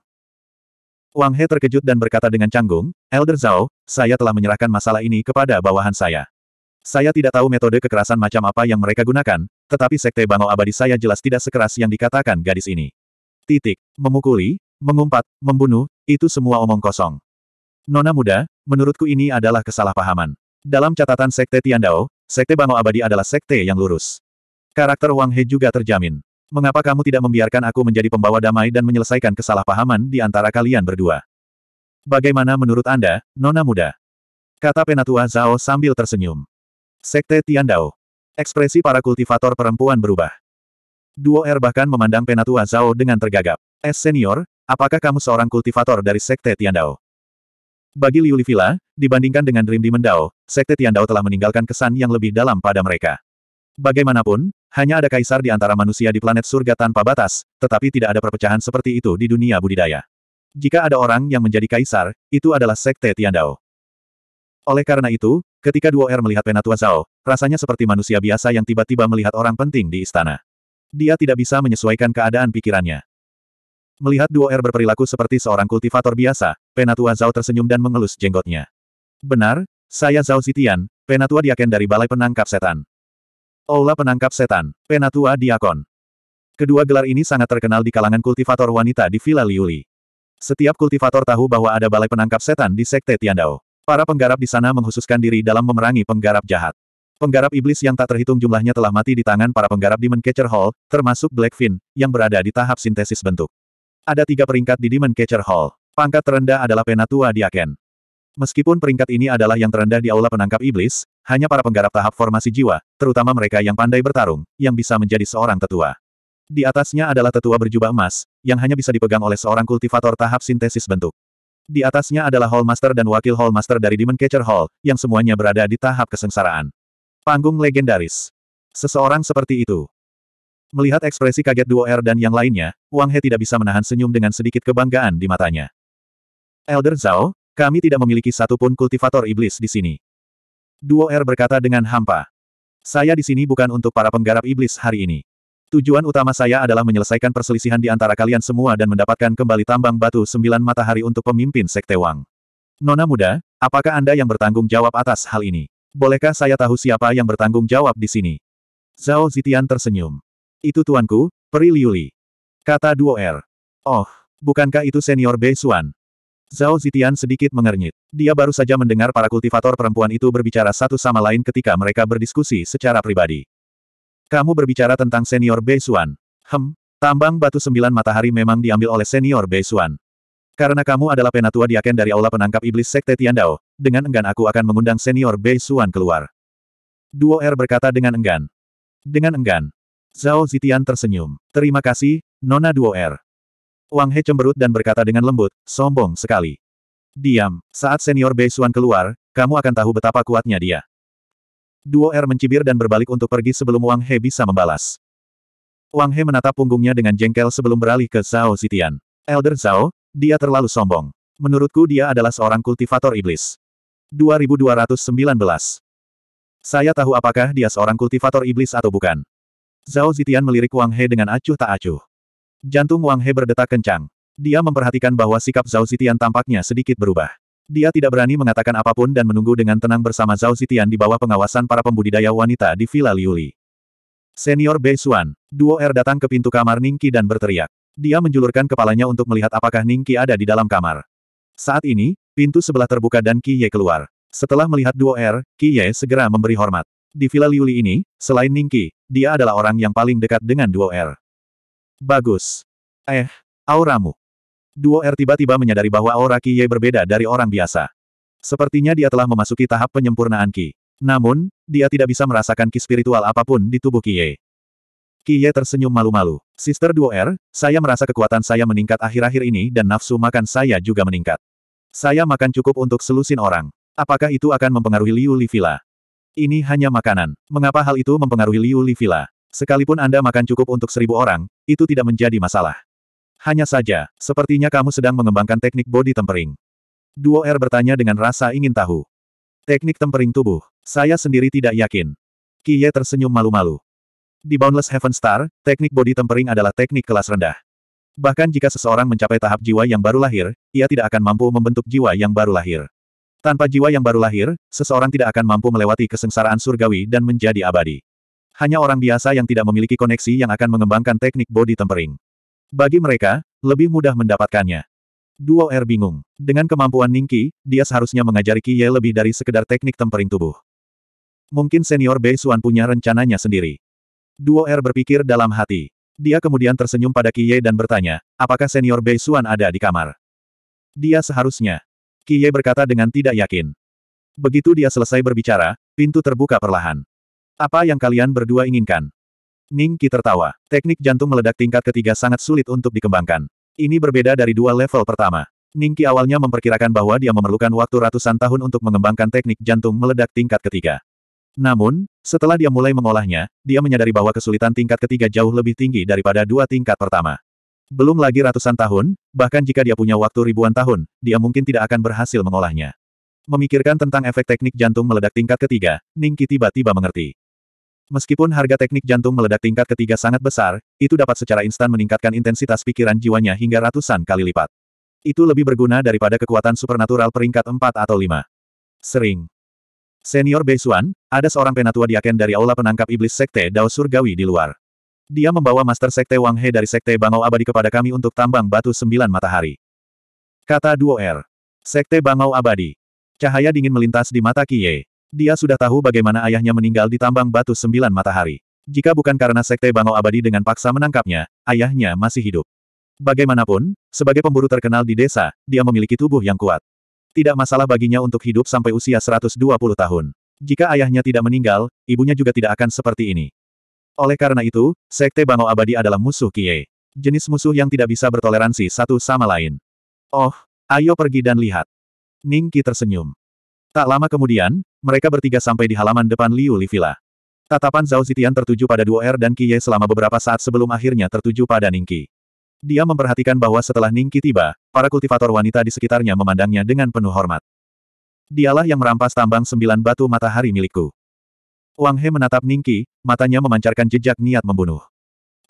Wang He terkejut dan berkata dengan canggung, Elder Zhao, saya telah menyerahkan masalah ini kepada bawahan saya. Saya tidak tahu metode kekerasan macam apa yang mereka gunakan, tetapi sekte Bangau Abadi saya jelas tidak sekeras yang dikatakan gadis ini. Titik. Memukuli, mengumpat, membunuh, itu semua omong kosong. Nona muda, menurutku ini adalah kesalahpahaman. Dalam catatan Sekte Tian Dao, Sekte Bango Abadi adalah sekte yang lurus. Karakter Wang He juga terjamin. Mengapa kamu tidak membiarkan aku menjadi pembawa damai dan menyelesaikan kesalahpahaman di antara kalian berdua? Bagaimana menurut Anda, Nona Muda? Kata Penatua Zhao sambil tersenyum. Sekte Tian Dao. Ekspresi para kultivator perempuan berubah. Duo Er bahkan memandang Penatua Zhao dengan tergagap. Es eh, senior, apakah kamu seorang kultivator dari Sekte Tiandao? Bagi Liu Villa, dibandingkan dengan Dream di Mendao, Sekte Tiandao telah meninggalkan kesan yang lebih dalam pada mereka. Bagaimanapun, hanya ada kaisar di antara manusia di planet surga tanpa batas, tetapi tidak ada perpecahan seperti itu di dunia budidaya. Jika ada orang yang menjadi kaisar, itu adalah Sekte Tiandao. Oleh karena itu, ketika Duo Er melihat Penatua Zhao, rasanya seperti manusia biasa yang tiba-tiba melihat orang penting di istana. Dia tidak bisa menyesuaikan keadaan pikirannya. Melihat Duo Er berperilaku seperti seorang kultivator biasa, Penatua Zhao tersenyum dan mengelus jenggotnya. Benar, saya Zhao Zitian, Penatua Diaken dari Balai Penangkap Setan. Aula Penangkap Setan, Penatua Diakon. Kedua gelar ini sangat terkenal di kalangan kultivator wanita di Villa Liuli. Setiap kultivator tahu bahwa ada Balai Penangkap Setan di Sekte Tiandao. Para penggarap di sana menghususkan diri dalam memerangi penggarap jahat. Penggarap iblis yang tak terhitung jumlahnya telah mati di tangan para penggarap Demon Catcher Hall, termasuk Blackfin, yang berada di tahap sintesis bentuk. Ada tiga peringkat di Demon Catcher Hall. Pangkat terendah adalah Penatua di Aken. Meskipun peringkat ini adalah yang terendah di aula penangkap iblis, hanya para penggarap tahap formasi jiwa, terutama mereka yang pandai bertarung, yang bisa menjadi seorang tetua. Di atasnya adalah tetua berjubah emas, yang hanya bisa dipegang oleh seorang kultivator tahap sintesis bentuk. Di atasnya adalah Hall Master dan Wakil Hall Master dari Demon Catcher Hall, yang semuanya berada di tahap kesengsaraan. Panggung legendaris. Seseorang seperti itu. Melihat ekspresi kaget Duo R dan yang lainnya, Wang He tidak bisa menahan senyum dengan sedikit kebanggaan di matanya. Elder Zhao, kami tidak memiliki satupun kultivator iblis di sini. Duo R berkata dengan hampa. Saya di sini bukan untuk para penggarap iblis hari ini. Tujuan utama saya adalah menyelesaikan perselisihan di antara kalian semua dan mendapatkan kembali tambang batu sembilan matahari untuk pemimpin Sekte Wang. Nona muda, apakah Anda yang bertanggung jawab atas hal ini? Bolehkah saya tahu siapa yang bertanggung jawab di sini? Zhao Zitian tersenyum. Itu tuanku, Peri Liuli. Kata Duo Er. Oh, bukankah itu senior Bei Xuan? Zhao Zitian sedikit mengernyit. Dia baru saja mendengar para kultivator perempuan itu berbicara satu sama lain ketika mereka berdiskusi secara pribadi. Kamu berbicara tentang senior Bei Xuan. Hem, tambang batu sembilan matahari memang diambil oleh senior Bei Xuan. Karena kamu adalah penatua diaken dari Aula Penangkap Iblis Sekte Tiandao, dengan enggan aku akan mengundang senior Bei Suan keluar. Duo Er berkata dengan enggan. Dengan enggan. Zhao Zitian tersenyum. Terima kasih, Nona Duo Er. Wang He cemberut dan berkata dengan lembut, sombong sekali. Diam, saat senior Bei Suan keluar, kamu akan tahu betapa kuatnya dia. Duo Er mencibir dan berbalik untuk pergi sebelum Wang He bisa membalas. Wang He menatap punggungnya dengan jengkel sebelum beralih ke Zhao Zitian. Elder Zhao, dia terlalu sombong. Menurutku dia adalah seorang kultivator iblis. 2219. Saya tahu apakah dia seorang kultivator iblis atau bukan. Zhao Zitian melirik Wang He dengan acuh tak acuh. Jantung Wang He berdetak kencang. Dia memperhatikan bahwa sikap Zhao Zitian tampaknya sedikit berubah. Dia tidak berani mengatakan apapun dan menunggu dengan tenang bersama Zhao Zitian di bawah pengawasan para pembudidaya wanita di Villa Liuli. Senior Bei Xuan, Duo R er datang ke pintu kamar Ningki dan berteriak. Dia menjulurkan kepalanya untuk melihat apakah Ningki ada di dalam kamar. Saat ini, pintu sebelah terbuka dan Qi Ye keluar. Setelah melihat duo R, Qi Ye segera memberi hormat. Di Villa Liuli ini, selain Ningqi, dia adalah orang yang paling dekat dengan duo R. Bagus. Eh, auramu. Duo R tiba-tiba menyadari bahwa aura Qi Ye berbeda dari orang biasa. Sepertinya dia telah memasuki tahap penyempurnaan Qi. Namun, dia tidak bisa merasakan Qi spiritual apapun di tubuh Qi Ye. Qi Ye tersenyum malu-malu. Sister Duo R, saya merasa kekuatan saya meningkat akhir-akhir ini dan nafsu makan saya juga meningkat. Saya makan cukup untuk selusin orang. Apakah itu akan mempengaruhi Liu Li Villa? Ini hanya makanan. Mengapa hal itu mempengaruhi Liu Li Villa? Sekalipun Anda makan cukup untuk seribu orang, itu tidak menjadi masalah. Hanya saja, sepertinya kamu sedang mengembangkan teknik body tempering. Duo R bertanya dengan rasa ingin tahu. Teknik tempering tubuh, saya sendiri tidak yakin. Kie tersenyum malu-malu. Di Boundless Heaven Star, teknik body tempering adalah teknik kelas rendah. Bahkan jika seseorang mencapai tahap jiwa yang baru lahir, ia tidak akan mampu membentuk jiwa yang baru lahir. Tanpa jiwa yang baru lahir, seseorang tidak akan mampu melewati kesengsaraan surgawi dan menjadi abadi. Hanya orang biasa yang tidak memiliki koneksi yang akan mengembangkan teknik body tempering. Bagi mereka, lebih mudah mendapatkannya. Duo R bingung. Dengan kemampuan Ningki, dia seharusnya mengajari Kiye lebih dari sekedar teknik tempering tubuh. Mungkin senior Bei Suan punya rencananya sendiri. Duo R berpikir dalam hati. Dia kemudian tersenyum pada Qiye dan bertanya, apakah senior Bei Suan ada di kamar? Dia seharusnya. Qiye berkata dengan tidak yakin. Begitu dia selesai berbicara, pintu terbuka perlahan. Apa yang kalian berdua inginkan? Ning Qi tertawa. Teknik jantung meledak tingkat ketiga sangat sulit untuk dikembangkan. Ini berbeda dari dua level pertama. Ning Qi awalnya memperkirakan bahwa dia memerlukan waktu ratusan tahun untuk mengembangkan teknik jantung meledak tingkat ketiga. Namun, setelah dia mulai mengolahnya, dia menyadari bahwa kesulitan tingkat ketiga jauh lebih tinggi daripada dua tingkat pertama. Belum lagi ratusan tahun, bahkan jika dia punya waktu ribuan tahun, dia mungkin tidak akan berhasil mengolahnya. Memikirkan tentang efek teknik jantung meledak tingkat ketiga, Ningki tiba-tiba mengerti. Meskipun harga teknik jantung meledak tingkat ketiga sangat besar, itu dapat secara instan meningkatkan intensitas pikiran jiwanya hingga ratusan kali lipat. Itu lebih berguna daripada kekuatan supernatural peringkat 4 atau 5. Sering. Senior Beisuan, ada seorang penatua diaken dari aula penangkap iblis Sekte Dao Surgawi di luar. Dia membawa Master Sekte Wang He dari Sekte Bangau Abadi kepada kami untuk tambang batu sembilan matahari. Kata Duo Er, Sekte Bangau Abadi. Cahaya dingin melintas di mata Kiye. Dia sudah tahu bagaimana ayahnya meninggal di tambang batu sembilan matahari. Jika bukan karena Sekte Bangau Abadi dengan paksa menangkapnya, ayahnya masih hidup. Bagaimanapun, sebagai pemburu terkenal di desa, dia memiliki tubuh yang kuat. Tidak masalah baginya untuk hidup sampai usia 120 tahun. Jika ayahnya tidak meninggal, ibunya juga tidak akan seperti ini. Oleh karena itu, Sekte Bango Abadi adalah musuh Kie. Jenis musuh yang tidak bisa bertoleransi satu sama lain. Oh, ayo pergi dan lihat. Ning Qi tersenyum. Tak lama kemudian, mereka bertiga sampai di halaman depan Liu Li Villa. Tatapan Zhao Zitian tertuju pada Duo Er dan Kie selama beberapa saat sebelum akhirnya tertuju pada Ning Qi. Dia memperhatikan bahwa setelah Ningki tiba, para kultivator wanita di sekitarnya memandangnya dengan penuh hormat. Dialah yang merampas tambang sembilan batu matahari milikku. Wang He menatap Ningki, matanya memancarkan jejak niat membunuh.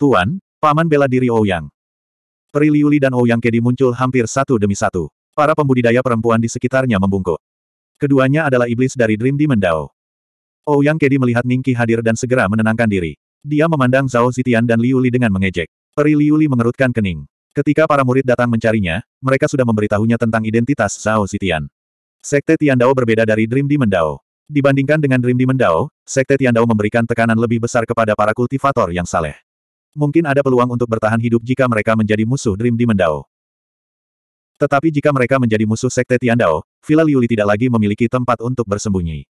Tuan, paman bela diri Ouyang. Oh Peri Liuli dan Ouyang oh Kedi muncul hampir satu demi satu. Para pembudidaya perempuan di sekitarnya membungkuk. Keduanya adalah iblis dari Dream Demon Dao. Ouyang oh Kedi melihat Ningki hadir dan segera menenangkan diri. Dia memandang Zhao Zitian dan Liuli dengan mengejek. Peri Liuli mengerutkan kening. Ketika para murid datang mencarinya, mereka sudah memberitahunya tentang identitas Zhao Zitian. Sekte Tian Dao berbeda dari Dream Demon Dao. Dibandingkan dengan Dream Demon Dao, Sekte Tian Dao memberikan tekanan lebih besar kepada para kultivator yang saleh. Mungkin ada peluang untuk bertahan hidup jika mereka menjadi musuh Dream Demon Dao. Tetapi jika mereka menjadi musuh Sekte Tiandao, Villa Liuli tidak lagi memiliki tempat untuk bersembunyi.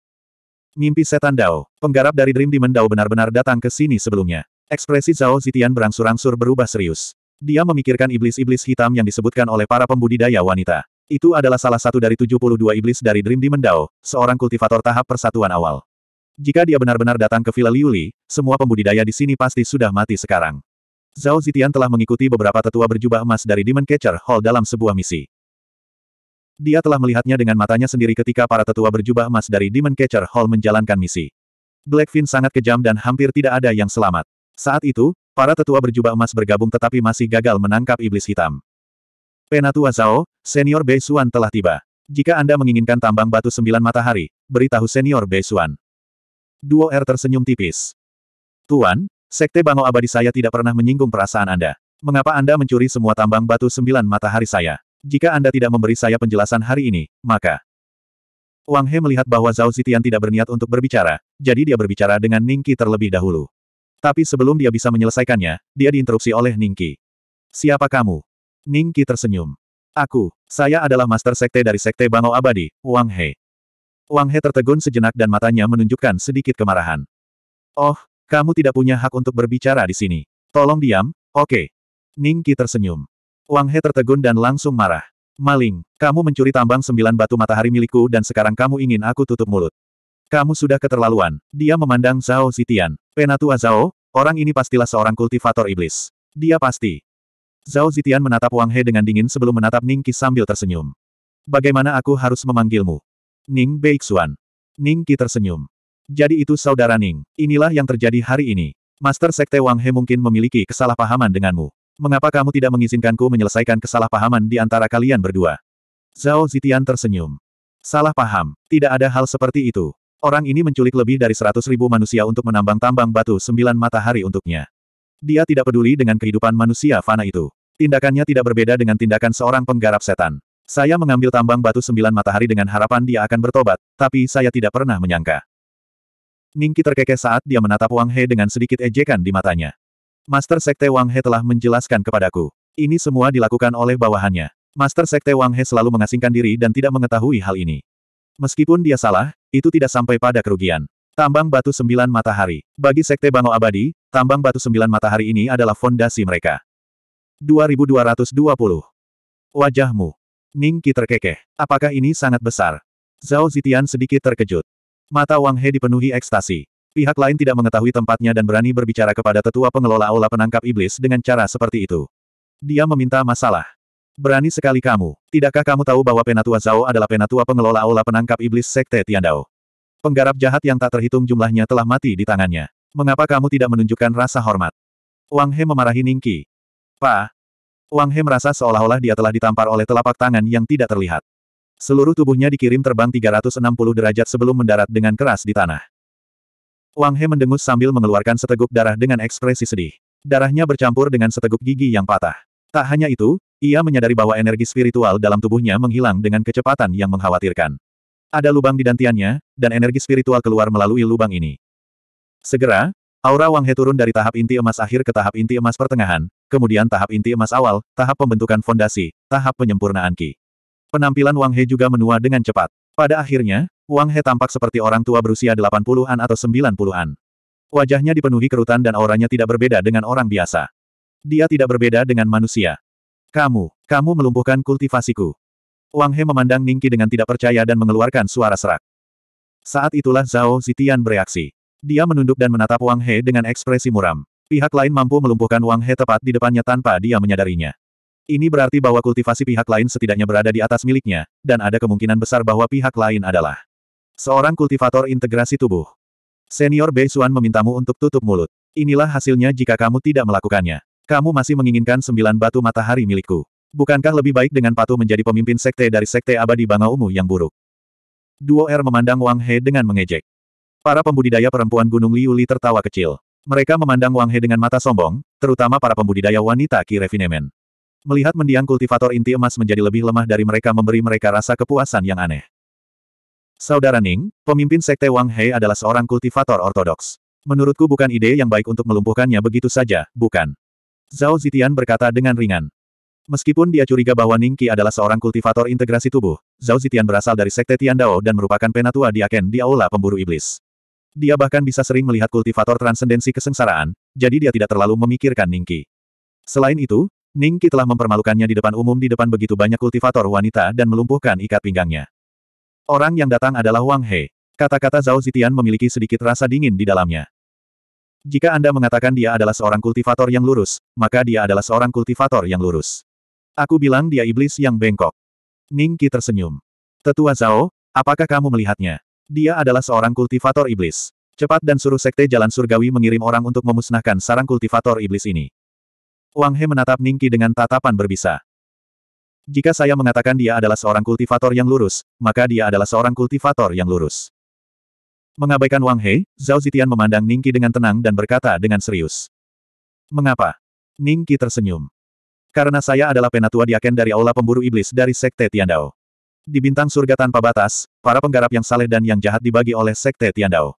Mimpi Setan Dao, penggarap dari Dream Demon Dao benar-benar datang ke sini sebelumnya. Ekspresi Zhao Zitian berangsur-angsur berubah serius. Dia memikirkan iblis-iblis hitam yang disebutkan oleh para pembudidaya wanita. Itu adalah salah satu dari 72 iblis dari Dream Demon Dao, seorang kultivator tahap persatuan awal. Jika dia benar-benar datang ke Villa Liuli, semua pembudidaya di sini pasti sudah mati sekarang. Zhao Zitian telah mengikuti beberapa tetua berjubah emas dari Demon Catcher Hall dalam sebuah misi. Dia telah melihatnya dengan matanya sendiri ketika para tetua berjubah emas dari Demon Catcher Hall menjalankan misi. Blackfin sangat kejam dan hampir tidak ada yang selamat. Saat itu, para tetua berjubah emas bergabung tetapi masih gagal menangkap iblis hitam. Penatua Zhao, Senior Bei Xuan telah tiba. Jika Anda menginginkan tambang batu sembilan matahari, beritahu Senior Bei Xuan. Duo R er tersenyum tipis. Tuan, Sekte Bango Abadi saya tidak pernah menyinggung perasaan Anda. Mengapa Anda mencuri semua tambang batu sembilan matahari saya? Jika Anda tidak memberi saya penjelasan hari ini, maka... Wang He melihat bahwa Zhao Zitian tidak berniat untuk berbicara, jadi dia berbicara dengan Ningki terlebih dahulu. Tapi sebelum dia bisa menyelesaikannya, dia diinterupsi oleh Ningki. Siapa kamu? Ningki tersenyum. Aku, saya adalah Master Sekte dari Sekte Bangau Abadi, Wang He. Wang He tertegun sejenak dan matanya menunjukkan sedikit kemarahan. Oh, kamu tidak punya hak untuk berbicara di sini. Tolong diam, oke. Ningki tersenyum. Wang He tertegun dan langsung marah. Maling, kamu mencuri tambang sembilan batu matahari milikku dan sekarang kamu ingin aku tutup mulut. Kamu sudah keterlaluan. Dia memandang Zhao Zitian. Penatua Zhao, orang ini pastilah seorang kultivator iblis. Dia pasti. Zhao Zitian menatap Wang He dengan dingin sebelum menatap Ning Qi sambil tersenyum. Bagaimana aku harus memanggilmu? Ning Beixuan. Ning Qi tersenyum. Jadi itu saudara Ning, inilah yang terjadi hari ini. Master Sekte Wang He mungkin memiliki kesalahpahaman denganmu. Mengapa kamu tidak mengizinkanku menyelesaikan kesalahpahaman di antara kalian berdua? Zhao Zitian tersenyum. Salah paham, tidak ada hal seperti itu. Orang ini menculik lebih dari seratus ribu manusia untuk menambang tambang batu sembilan matahari untuknya. Dia tidak peduli dengan kehidupan manusia fana itu. Tindakannya tidak berbeda dengan tindakan seorang penggarap setan. Saya mengambil tambang batu sembilan matahari dengan harapan dia akan bertobat, tapi saya tidak pernah menyangka. Ningki terkekeh saat dia menatap Wang He dengan sedikit ejekan di matanya. Master Sekte Wang He telah menjelaskan kepadaku. Ini semua dilakukan oleh bawahannya. Master Sekte Wang He selalu mengasingkan diri dan tidak mengetahui hal ini. Meskipun dia salah, itu tidak sampai pada kerugian. Tambang batu sembilan matahari. Bagi Sekte Bango Abadi, tambang batu sembilan matahari ini adalah fondasi mereka. 2220. Wajahmu. Ningki terkekeh. Apakah ini sangat besar? Zhao Zitian sedikit terkejut. Mata Wang He dipenuhi ekstasi. Pihak lain tidak mengetahui tempatnya dan berani berbicara kepada tetua pengelola aula penangkap iblis dengan cara seperti itu. Dia meminta masalah. Berani sekali kamu. Tidakkah kamu tahu bahwa Penatua Zhao adalah Penatua pengelola aula penangkap iblis Sekte Tiandao? Penggarap jahat yang tak terhitung jumlahnya telah mati di tangannya. Mengapa kamu tidak menunjukkan rasa hormat? Wang He memarahi Ningki. Pa. Wang He merasa seolah-olah dia telah ditampar oleh telapak tangan yang tidak terlihat. Seluruh tubuhnya dikirim terbang 360 derajat sebelum mendarat dengan keras di tanah. Wang He mendengus sambil mengeluarkan seteguk darah dengan ekspresi sedih. Darahnya bercampur dengan seteguk gigi yang patah. Tak hanya itu, ia menyadari bahwa energi spiritual dalam tubuhnya menghilang dengan kecepatan yang mengkhawatirkan. Ada lubang di dantiannya, dan energi spiritual keluar melalui lubang ini. Segera, aura Wang He turun dari tahap inti emas akhir ke tahap inti emas pertengahan, kemudian tahap inti emas awal, tahap pembentukan fondasi, tahap penyempurnaan Ki. Penampilan Wang He juga menua dengan cepat. Pada akhirnya, Wang He tampak seperti orang tua berusia 80-an atau 90-an. Wajahnya dipenuhi kerutan dan auranya tidak berbeda dengan orang biasa. Dia tidak berbeda dengan manusia. Kamu, kamu melumpuhkan kultivasiku. Wang He memandang Ningki dengan tidak percaya dan mengeluarkan suara serak. Saat itulah Zhao Zitian bereaksi. Dia menunduk dan menatap Wang He dengan ekspresi muram. Pihak lain mampu melumpuhkan Wang He tepat di depannya tanpa dia menyadarinya. Ini berarti bahwa kultivasi pihak lain setidaknya berada di atas miliknya, dan ada kemungkinan besar bahwa pihak lain adalah seorang kultivator integrasi tubuh. Senior Bei Xuan memintamu untuk tutup mulut. Inilah hasilnya jika kamu tidak melakukannya. Kamu masih menginginkan sembilan batu matahari milikku. Bukankah lebih baik dengan patuh menjadi pemimpin sekte dari sekte abadi Ungu yang buruk? Duo R er memandang Wang He dengan mengejek. Para pembudidaya perempuan Gunung Liuli tertawa kecil. Mereka memandang Wang He dengan mata sombong, terutama para pembudidaya wanita Ki Refinemen. Melihat mendiang kultivator inti emas menjadi lebih lemah dari mereka memberi mereka rasa kepuasan yang aneh. Saudara Ning, pemimpin sekte Wang He adalah seorang kultivator ortodoks. Menurutku bukan ide yang baik untuk melumpuhkannya begitu saja, bukan? Zhao Zitian berkata dengan ringan. Meskipun dia curiga bahwa Ning Ningqi adalah seorang kultivator integrasi tubuh, Zhao Zitian berasal dari sekte Tian Dao dan merupakan penatua di Aken di Aula Pemburu Iblis. Dia bahkan bisa sering melihat kultivator transendensi kesengsaraan, jadi dia tidak terlalu memikirkan Ning Ningqi. Selain itu, Ning Ningqi telah mempermalukannya di depan umum di depan begitu banyak kultivator wanita dan melumpuhkan ikat pinggangnya. Orang yang datang adalah Wang He. Kata-kata Zhao Zitian memiliki sedikit rasa dingin di dalamnya. Jika Anda mengatakan dia adalah seorang kultivator yang lurus, maka dia adalah seorang kultivator yang lurus. Aku bilang dia iblis yang bengkok. Ning Qi tersenyum. Tetua Zhao, apakah kamu melihatnya? Dia adalah seorang kultivator iblis. Cepat dan suruh sekte Jalan Surgawi mengirim orang untuk memusnahkan sarang kultivator iblis ini. Wang He menatap Ning Qi dengan tatapan berbisa. Jika saya mengatakan dia adalah seorang kultivator yang lurus, maka dia adalah seorang kultivator yang lurus. Mengabaikan Wang He, Zhao Zitian memandang Ningki dengan tenang dan berkata dengan serius. Mengapa? Ningki tersenyum. Karena saya adalah penatua diaken dari Aula Pemburu Iblis dari Sekte Tiandao. Di bintang surga tanpa batas, para penggarap yang saleh dan yang jahat dibagi oleh Sekte Tiandao.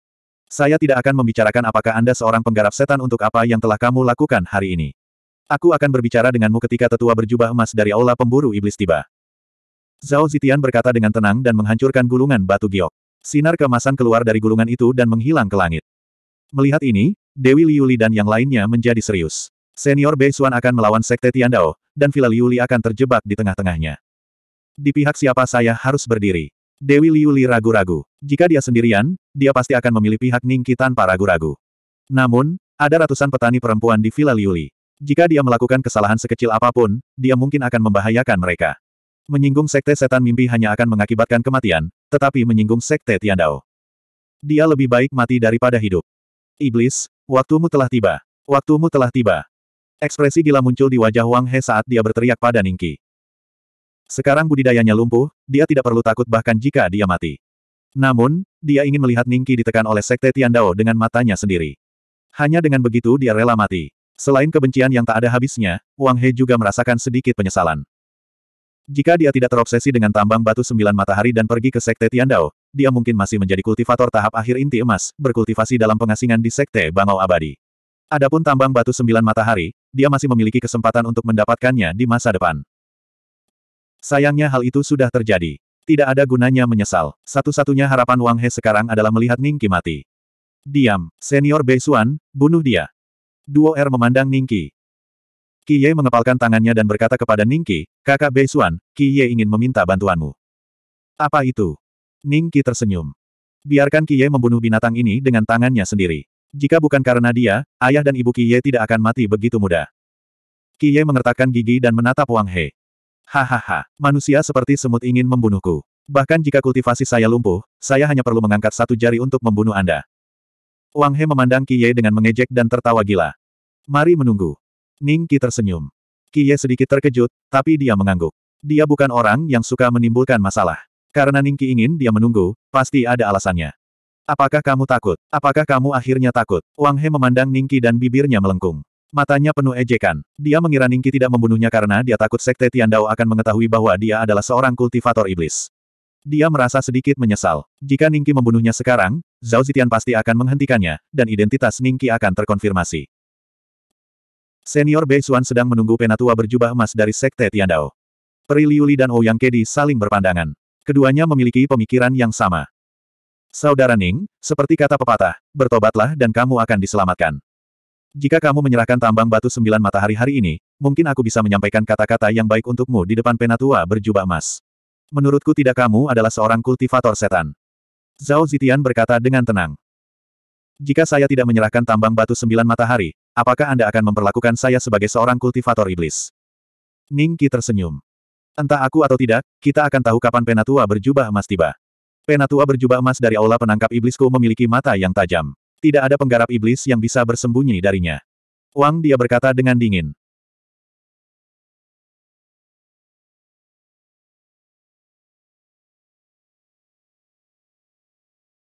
Saya tidak akan membicarakan apakah Anda seorang penggarap setan untuk apa yang telah kamu lakukan hari ini. Aku akan berbicara denganmu ketika tetua berjubah emas dari Aula Pemburu Iblis tiba. Zhao Zitian berkata dengan tenang dan menghancurkan gulungan batu giok. Sinar kemasan keluar dari gulungan itu dan menghilang ke langit. Melihat ini, Dewi Liuli dan yang lainnya menjadi serius. Senior Bei Xuan akan melawan Sekte Tiandao, dan Villa Liuli akan terjebak di tengah-tengahnya. Di pihak siapa saya harus berdiri? Dewi Liuli ragu-ragu. Jika dia sendirian, dia pasti akan memilih pihak Ningki tanpa ragu-ragu. Namun, ada ratusan petani perempuan di Villa Liuli. Jika dia melakukan kesalahan sekecil apapun, dia mungkin akan membahayakan mereka. Menyinggung sekte setan mimpi hanya akan mengakibatkan kematian, tetapi menyinggung sekte Tiandao. Dia lebih baik mati daripada hidup. Iblis, waktumu telah tiba. Waktumu telah tiba. Ekspresi gila muncul di wajah Wang He saat dia berteriak pada Ningki. Sekarang budidayanya lumpuh, dia tidak perlu takut bahkan jika dia mati. Namun, dia ingin melihat Ningki ditekan oleh sekte Tiandao dengan matanya sendiri. Hanya dengan begitu dia rela mati. Selain kebencian yang tak ada habisnya, Wang He juga merasakan sedikit penyesalan. Jika dia tidak terobsesi dengan tambang batu sembilan matahari dan pergi ke Sekte Tiandao, dia mungkin masih menjadi kultivator tahap akhir inti emas, berkultivasi dalam pengasingan di Sekte Bangau Abadi. Adapun tambang batu sembilan matahari, dia masih memiliki kesempatan untuk mendapatkannya di masa depan. Sayangnya hal itu sudah terjadi. Tidak ada gunanya menyesal. Satu-satunya harapan Wang He sekarang adalah melihat Ningki mati. Diam, Senior Bei Xuan, bunuh dia. Duo R er memandang Ningki. Ye mengepalkan tangannya dan berkata kepada Qi, kakak Beisuan, Ye ingin meminta bantuanmu. Apa itu? Qi tersenyum. Biarkan Ye membunuh binatang ini dengan tangannya sendiri. Jika bukan karena dia, ayah dan ibu Ye tidak akan mati begitu mudah. Ye mengertakkan gigi dan menatap Wang He. Hahaha, manusia seperti semut ingin membunuhku. Bahkan jika kultivasi saya lumpuh, saya hanya perlu mengangkat satu jari untuk membunuh Anda. Wang He memandang Ye dengan mengejek dan tertawa gila. Mari menunggu. Ning Qi tersenyum. Qiye sedikit terkejut, tapi dia mengangguk. Dia bukan orang yang suka menimbulkan masalah. Karena Ning Qi ingin dia menunggu, pasti ada alasannya. Apakah kamu takut? Apakah kamu akhirnya takut? Wang He memandang Ning Qi dan bibirnya melengkung. Matanya penuh ejekan. Dia mengira Ning Qi tidak membunuhnya karena dia takut Sekte Tian Dao akan mengetahui bahwa dia adalah seorang kultivator iblis. Dia merasa sedikit menyesal. Jika Ning Qi membunuhnya sekarang, Zhao Zitian pasti akan menghentikannya, dan identitas Ning Qi akan terkonfirmasi. Senior Bei Xuan sedang menunggu penatua berjubah emas dari Sekte Tiandao. Peri Liuli dan Ouyang oh Kedi saling berpandangan. Keduanya memiliki pemikiran yang sama. Saudara Ning, seperti kata pepatah, bertobatlah dan kamu akan diselamatkan. Jika kamu menyerahkan tambang batu sembilan matahari hari ini, mungkin aku bisa menyampaikan kata-kata yang baik untukmu di depan penatua berjubah emas. Menurutku tidak kamu adalah seorang kultivator setan. Zhao Zitian berkata dengan tenang. Jika saya tidak menyerahkan tambang batu sembilan matahari, Apakah Anda akan memperlakukan saya sebagai seorang kultivator iblis? Ning Qi tersenyum. Entah aku atau tidak, kita akan tahu kapan penatua berjubah emas tiba. Penatua berjubah emas dari aula penangkap iblisku memiliki mata yang tajam. Tidak ada penggarap iblis yang bisa bersembunyi darinya. Wang dia berkata dengan dingin.